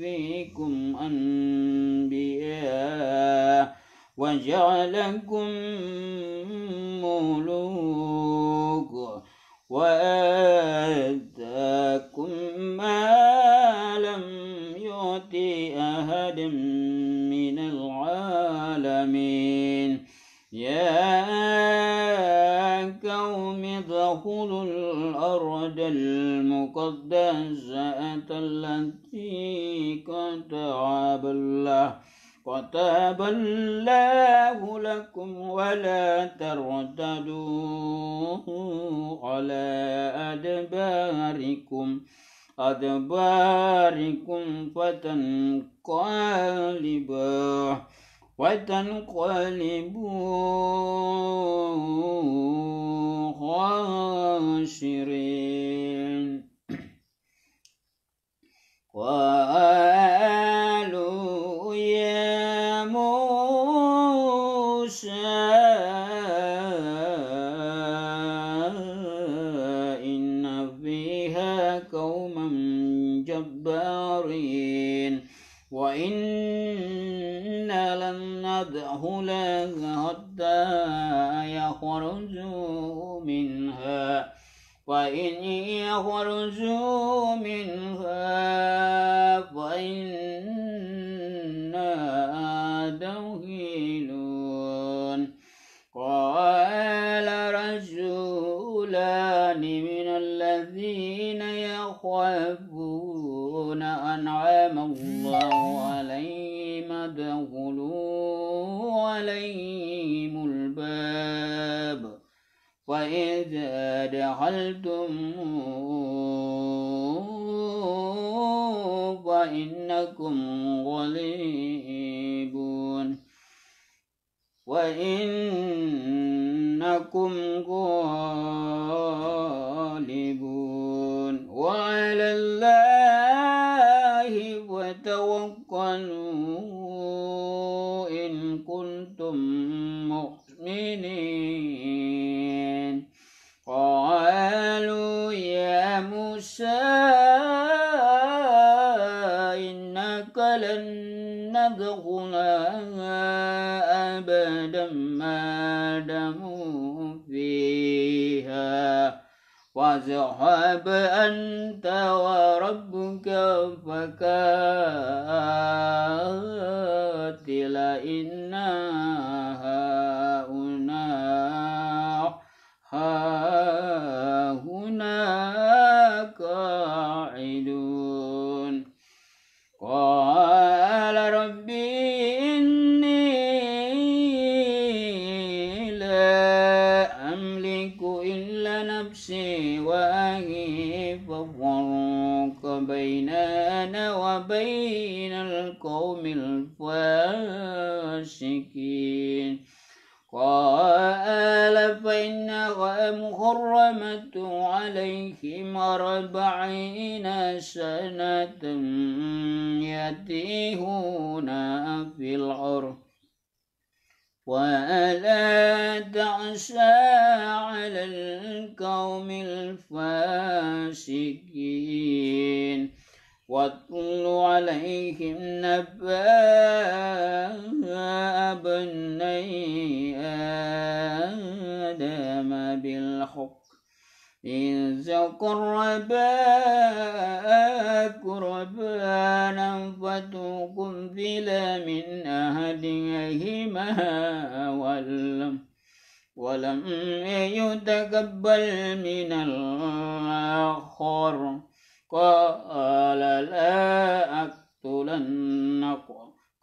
فيكم أنبياء وجعلكم ملوك وآتاكم ما أحد من العالمين يا قوم ادخلوا الأرض المقدسة التي كتب الله كتب الله لكم ولا ترتدوا على أدباركم أدباركم فتنقلبوا وتنقلبوا خاسرين قالوا يا موسى وإنا لن ندخلها حتى يخرجوا منها وإن يخرجوا منها فإنا داخلون قال رجلان من الذين يخافون أنعم الله عليهم ادخلوا عليهم الباب وإذا دخلتم فإنكم غليبون وإنكم غليبون توكلوا إن كنتم مؤمنين قالوا يا موسى فاذهب أنت وربك فقاتل إنا هاهنا هاهنا قاعدون قال ربي إني لا أملك إلا نفسي بيننا وبين القوم الفاسقين قال فإن محرمة عليهم أربعين سنة يتيهون في الأرض ولا تعسى على القوم الفاسقين واتل عليهم نبأ ابني آدم بالحق إذ قربا قربانا فتقبل من اهلهما ولم ولم يتقبل من الآخر قال لا أقتلنك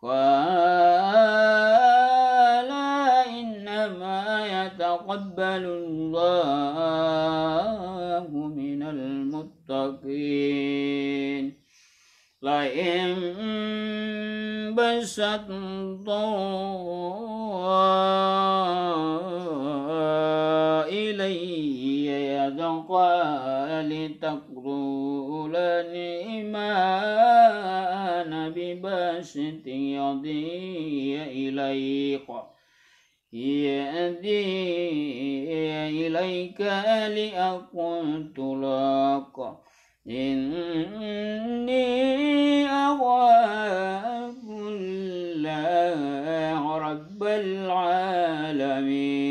قال إنما يتقبل الله من المتقين لئن بسط إلي يدقى لتقرؤ لبني ما بباسط يدي إليك يدي إليك لأكون لك إني أخاف الله رب العالمين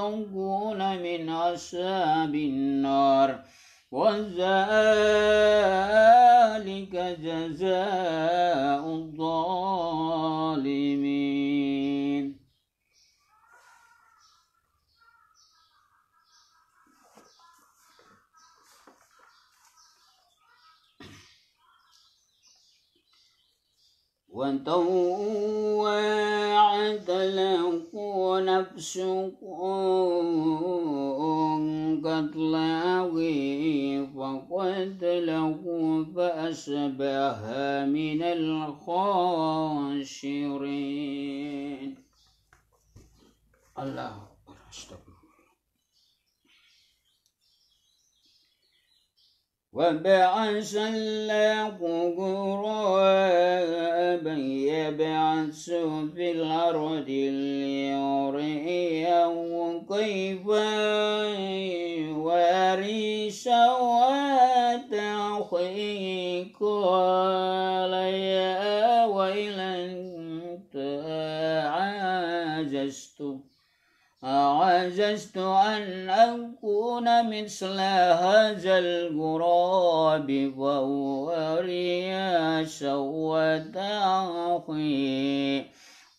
تكون من أصحاب النار وذلك جزاء وتوعد له نفسه قتل فقد له فأصبح من الخاسرين الله الله غرابا يبعث في الأرض ليريه كيف يواري سواد أخيه قال يا انت عجزت عجزت أن أكون مثل هذا الغراب وأري سوة أخي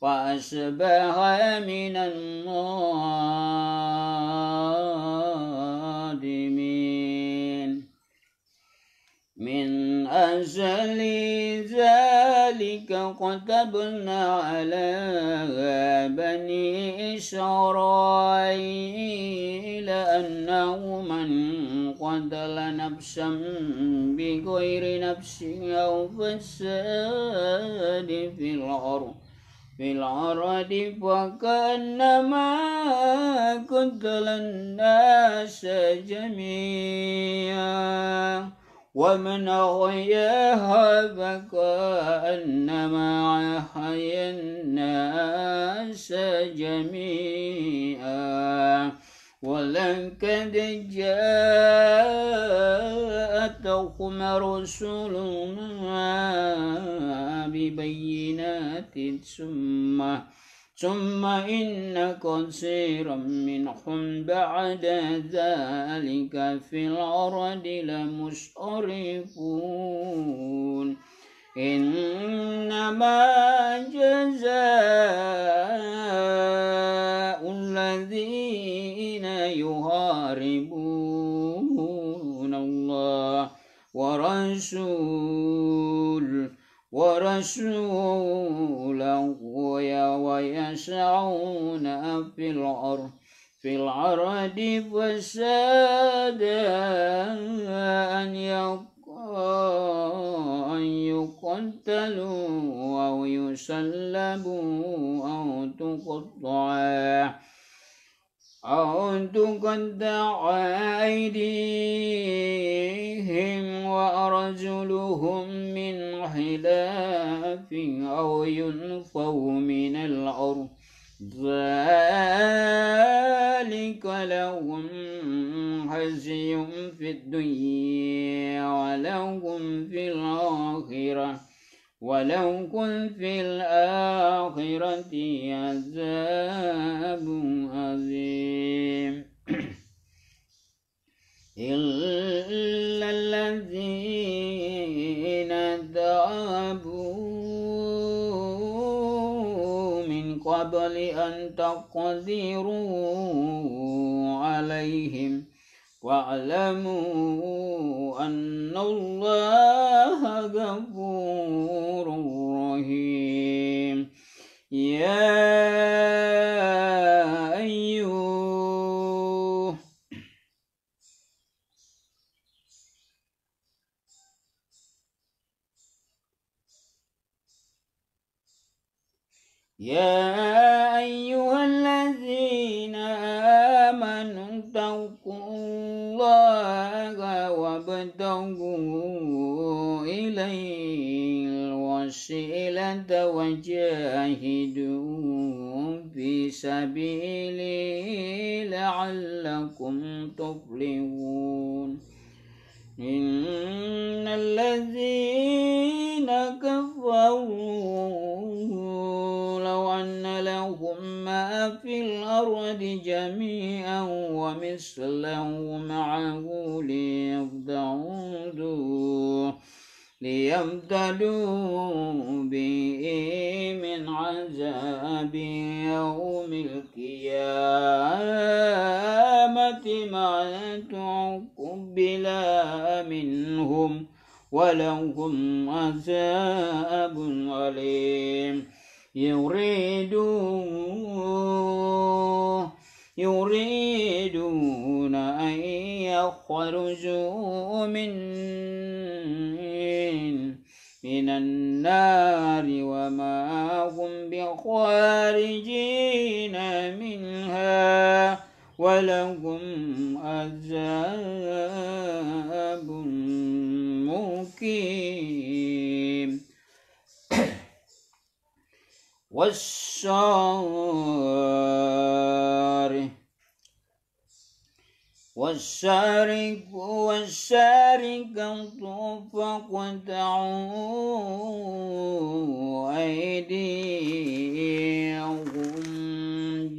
وأصبح من النادمين من أجل ذلك كتبنا على بني إسرائيل أنه من قتل نفسا بغير نفس أو فساد في الأرض في العرض فكأنما قتل الناس جميعا ومن غياها فكأنما حي الناس جميعا ولقد جاءتكم رسلنا ببينات ثم ثم إنكم سير منهم بعد ذلك في الأرض لمسرفون إنما جزاء الذين يهاربون الله ورسوله ورسوله ويسعون في الأرض في العرض فسادا أن أن يقتلوا أو يسلبوا أو تقطعوا عدت قد أيديهم وأرجلهم من خلاف أو ينفوا من الأرض ذلك لهم حزي في الدنيا ولهم في الآخرة ولو كن في الآخرة عذاب عظيم إلا الذين تابوا من قبل أن تقدروا عليهم واعلموا أن الله غفور رحيم يا يا أيها الذين آمنوا اتقوا الله وابتغوا إليه الوسيلة وجاهدوا في سبيله لعلكم تفلحون إن الذين كفروا لو أن لهم ما في الأرض جميعا ومثله معه ليفدعوا ليبتلوا به من عذاب يوم القيامة ما تقبل منهم ولهم عذاب عليم يريدون يريدون أن يخرجوا من من النار وما هم بخارجين منها ولهم عذاب مقيم والشارع والشارك والشارك فاقطعوا أيديهم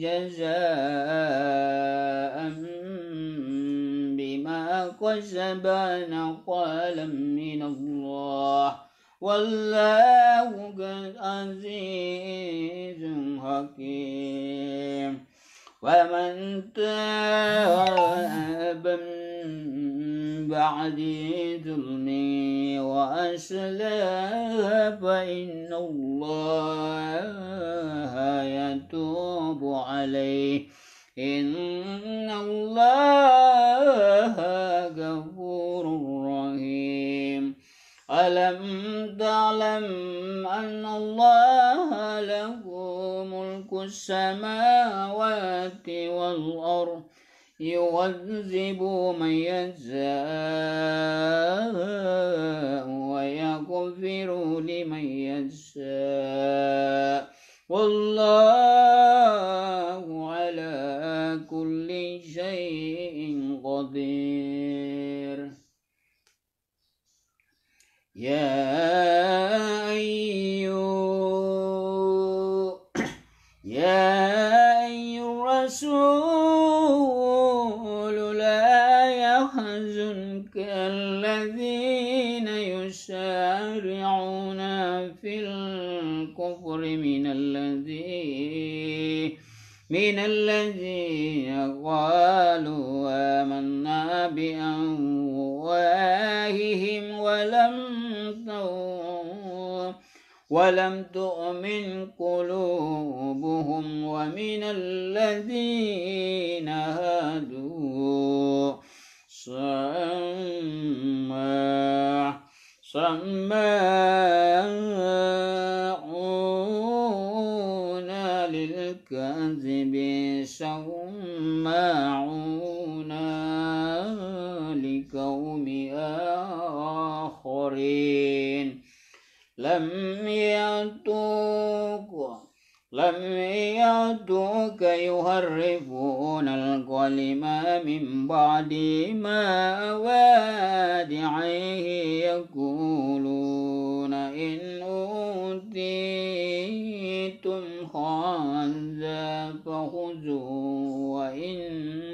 جزاء بما كسبا نقالا من الله والله عزيز حكيم ومن تاب من بعد ظلمي وأسلا فإن الله يتوب عليه إن الله غفور رحيم ألم تعلم أن الله له ملك السماوات والأرض يعذب من يشاء ويغفر لمن يشاء والله على كل شيء قدير يا أيها يا أيها الرسول لا يحزنك الذين يسارعون في الكفر من الذين من الذين قالوا آمنا بأفواههم ولم ولم تؤمن قلوبهم ومن الذين هادوا سماع سماعون للكذب سماعون لقوم آخرين لم يأتوك لم يأتوك يهربون الكلم من بعد ما وادعيه يقولون إن أوتيتم هذا فخذوه وإن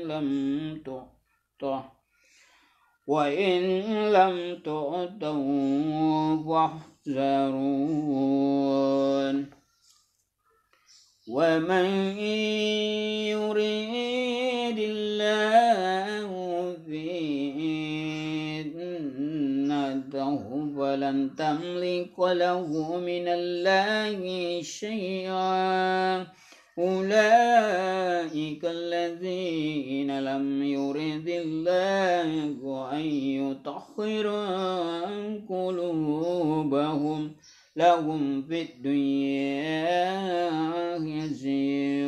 لم تؤتوا وإن لم تؤتوا تحذرون ومن يريد الله فتنته فلن تملك له من الله شيئا أولئك الذين لم يرد الله أن يطهر قلوبهم لهم في الدنيا خزي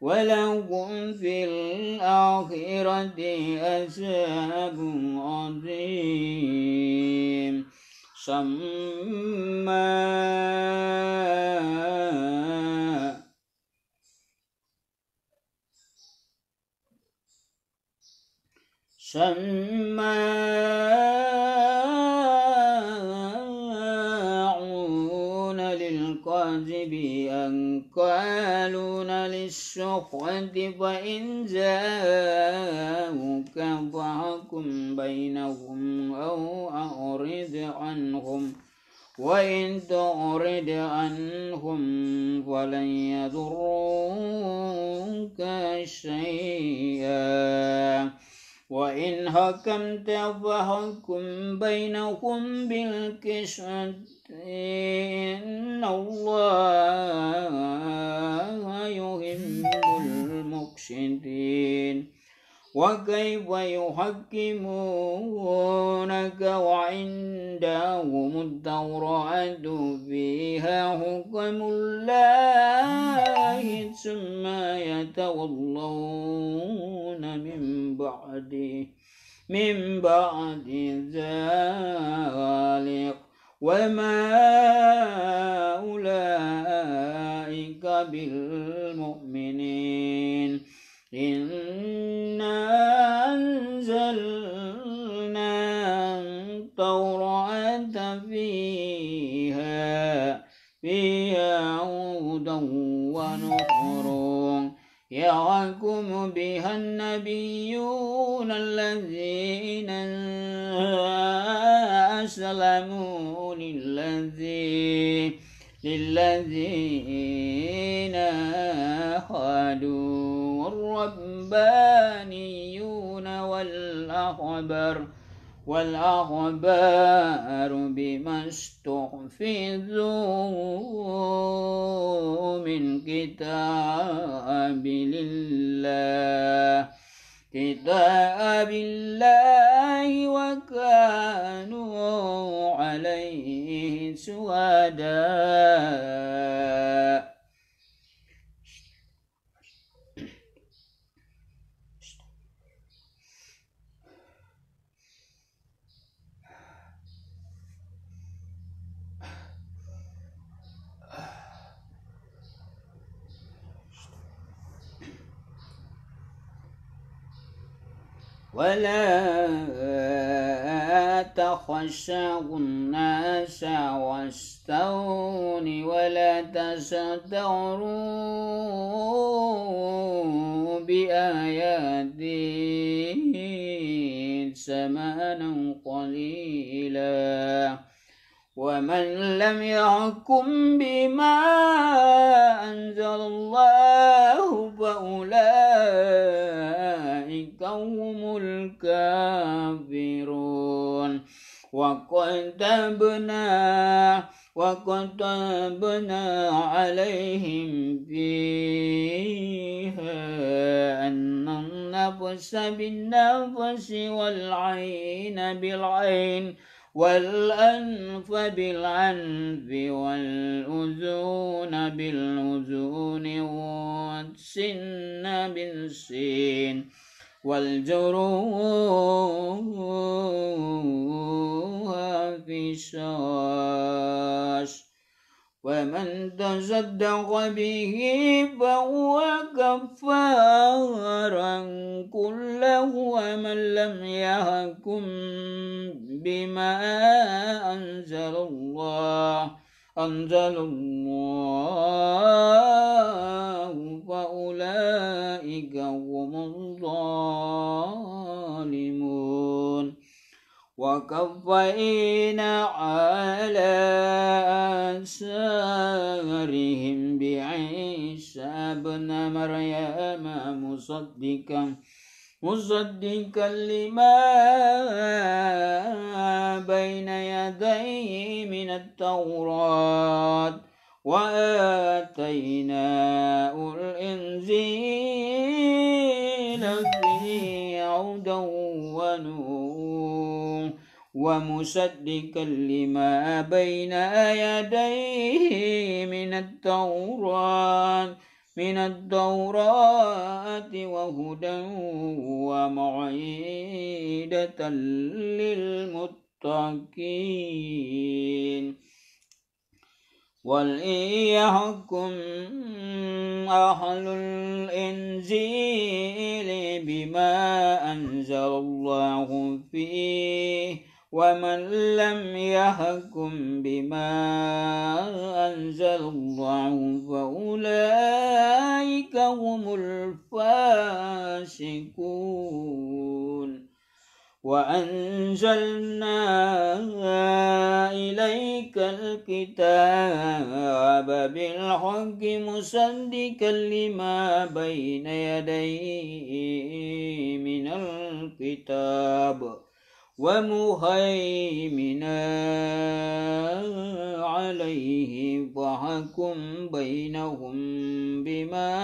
ولهم في الآخرة عذاب عظيم سماه سماعون للكذب أنكالون للسخط فإن جاءوك فحكم بينهم أو أعرض عنهم وإن تعرض عنهم فلن يضروك شيئا وإن حكمت فحكم بينهم بالقسط إن الله يهم المقسطين وكيف يحكمونك وعندهم التوراة فيها حكم الله ثم يتولون من بعد من بعد ذلك وما أولئك بالمؤمنين إنا أنزلنا التوراة فيها فيها هدى ونور يحكم بها النبيون الذين أسلموا للذين للذين هادوا الربانيون والأخبر والأخبار بما استحفظوا من كتاب الله كتاب الله وكانوا عليه سُوَدًا ولا تخشوا الناس واستوني ولا تستغروا بآياتي ثمنا قليلا ومن لم يحكم بما أنزل الله فأولئك هم الكافرون وكتبنا وكتبنا عليهم فيها أن النفس بالنفس والعين بالعين والأنف بالأنف والأذون بالأذون والسن بالسين والجروح في الشاش فمن تصدق به فهو كفارا كله ومن لم يحكم بما أنزل الله أنزل الله فأولئك هم الظالمون وقضينا على آثارهم بعيسى ابن مريم مصدقا مصدقا لما بين يديه من التوراة وآتيناه الإنزيل فيه هدى ونور ومصدقا لما بين يديه من التوراة من التوراة وهدى ومعيدة للمتقين وليحكم يحكم أهل الإنجيل بما أنزل الله فيه ومن لم يهكم بما أنزل الله فأولئك هم الفاسقون وأنزلنا إليك الكتاب بالحق مصدقا لما بين يديه من الكتاب ومهيمنا عليه فحكم بينهم بما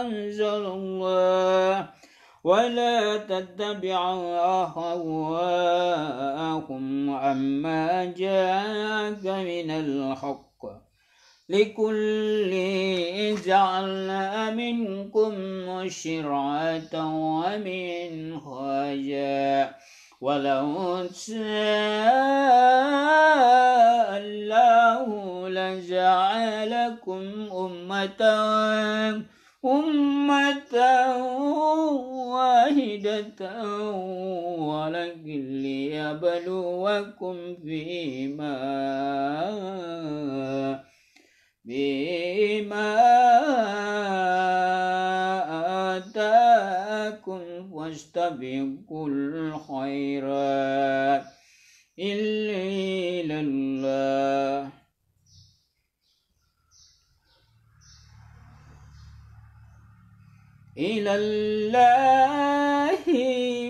أنزل الله ولا تتبع أهواءهم عما جاءك من الحق لكل جعلنا منكم شرعة ومنهاجا ولو شاء الله لجعلكم أمة أمة واحدة ولكن ليبلوكم فيما بما واستبقوا الخيرات إلا إلى الله إلى الله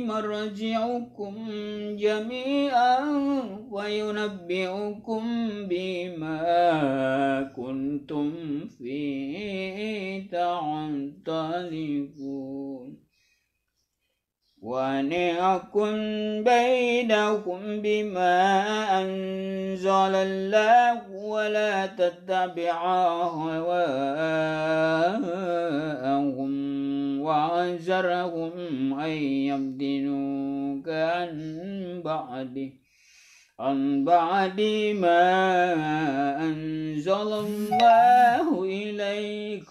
مرجعكم جميعا وينبئكم بما كنتم فيه تعتلفون وأن بينكم بما أنزل الله ولا تتبع هواءهم وأنزرهم أن يبدلوك عن بعد عن بعد ما أنزل الله إليك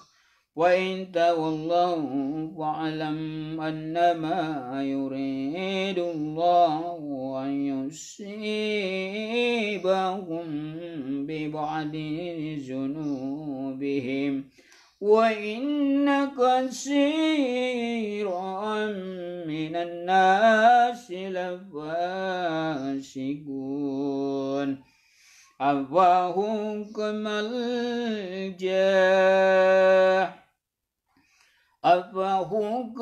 وإن تولوا فاعلم أنما يريد الله أن يصيبهم ببعض ذنوبهم وإن كثيرا من الناس لفاسقون أفاهم كما الجاح أفحكم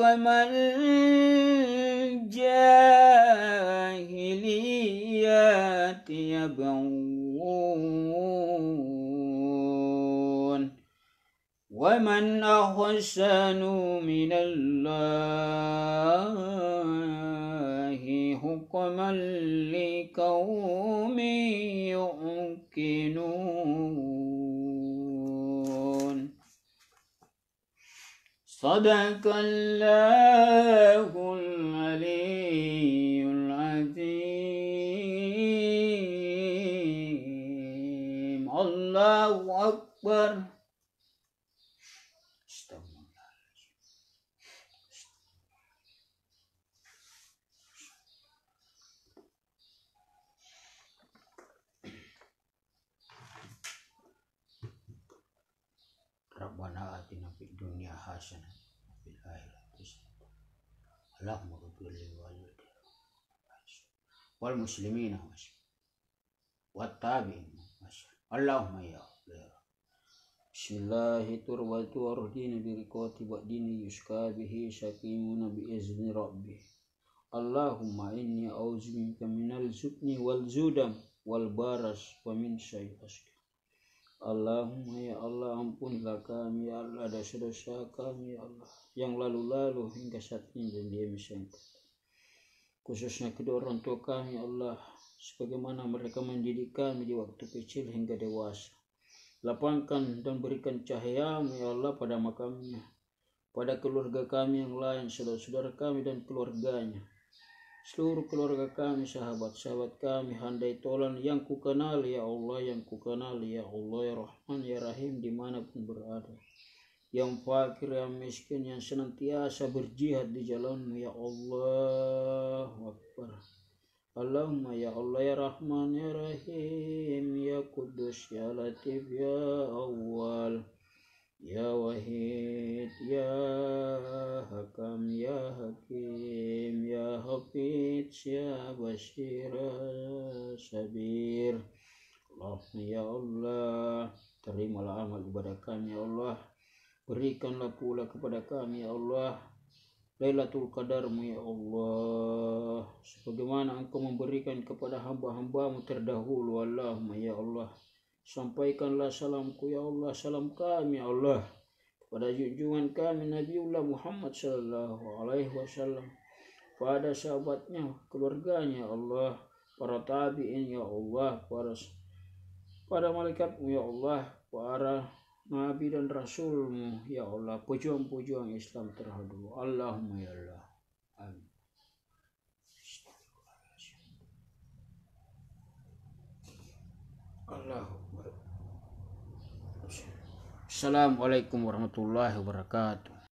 جاهليات يبغون ومن أحسن من الله حكما لقوم يؤمنون صدق الله العلي العظيم الله أكبر اللهم اغفر للوالدين wal muslimin wasir wat tabi'in Allahumma ya Bismillahi turwatu warhdini birikoti dini yuska bihi syakimuna bi'izni rabbi Allahumma inni auzu minka minal zubni wal zudam wal baras wa min syai'aska Allahumma ya Allah ampunilah kami ya Allah dosa-dosa kami ya Allah yang lalu-lalu hingga saat ini dan dia misalnya khususnya kedua orang tua kami ya Allah sebagaimana mereka mendidik kami di waktu kecil hingga dewasa lapangkan dan berikan cahaya ya Allah pada makamnya pada keluarga kami yang lain saudara-saudara kami dan keluarganya seluruh keluarga kami sahabat-sahabat kami handai tolan yang kukenal ya Allah yang kukenal ya Allah ya Rahman ya Rahim dimanapun berada yang fakir, yang miskin, yang senantiasa berjihad di jalanmu ya Allah. Akbar. Allahumma ya Allah ya Rahman ya Rahim ya Kudus ya Latif ya Awal ya Wahid ya Hakam ya Hakim ya Hafiz ya Basir ya Sabir Allah ya Allah terimalah amal ibadah kami ya Allah Berikanlah pula kepada kami ya Allah Lailatul Qadarmu ya Allah Sebagaimana engkau memberikan kepada hamba-hambamu terdahulu Allahumma ya Allah Sampaikanlah salamku ya Allah Salam kami ya Allah Kepada junjungan kami Nabiullah Muhammad Sallallahu Alaihi Wasallam Pada sahabatnya, keluarganya ya Allah Para tabi'in ya Allah Para, para malaikatmu ya Allah Para Nabi dan Rasulmu ya Allah pujuang-pujuang Islam terhadap Allahumma ya Allah amin Assalamualaikum warahmatullahi wabarakatuh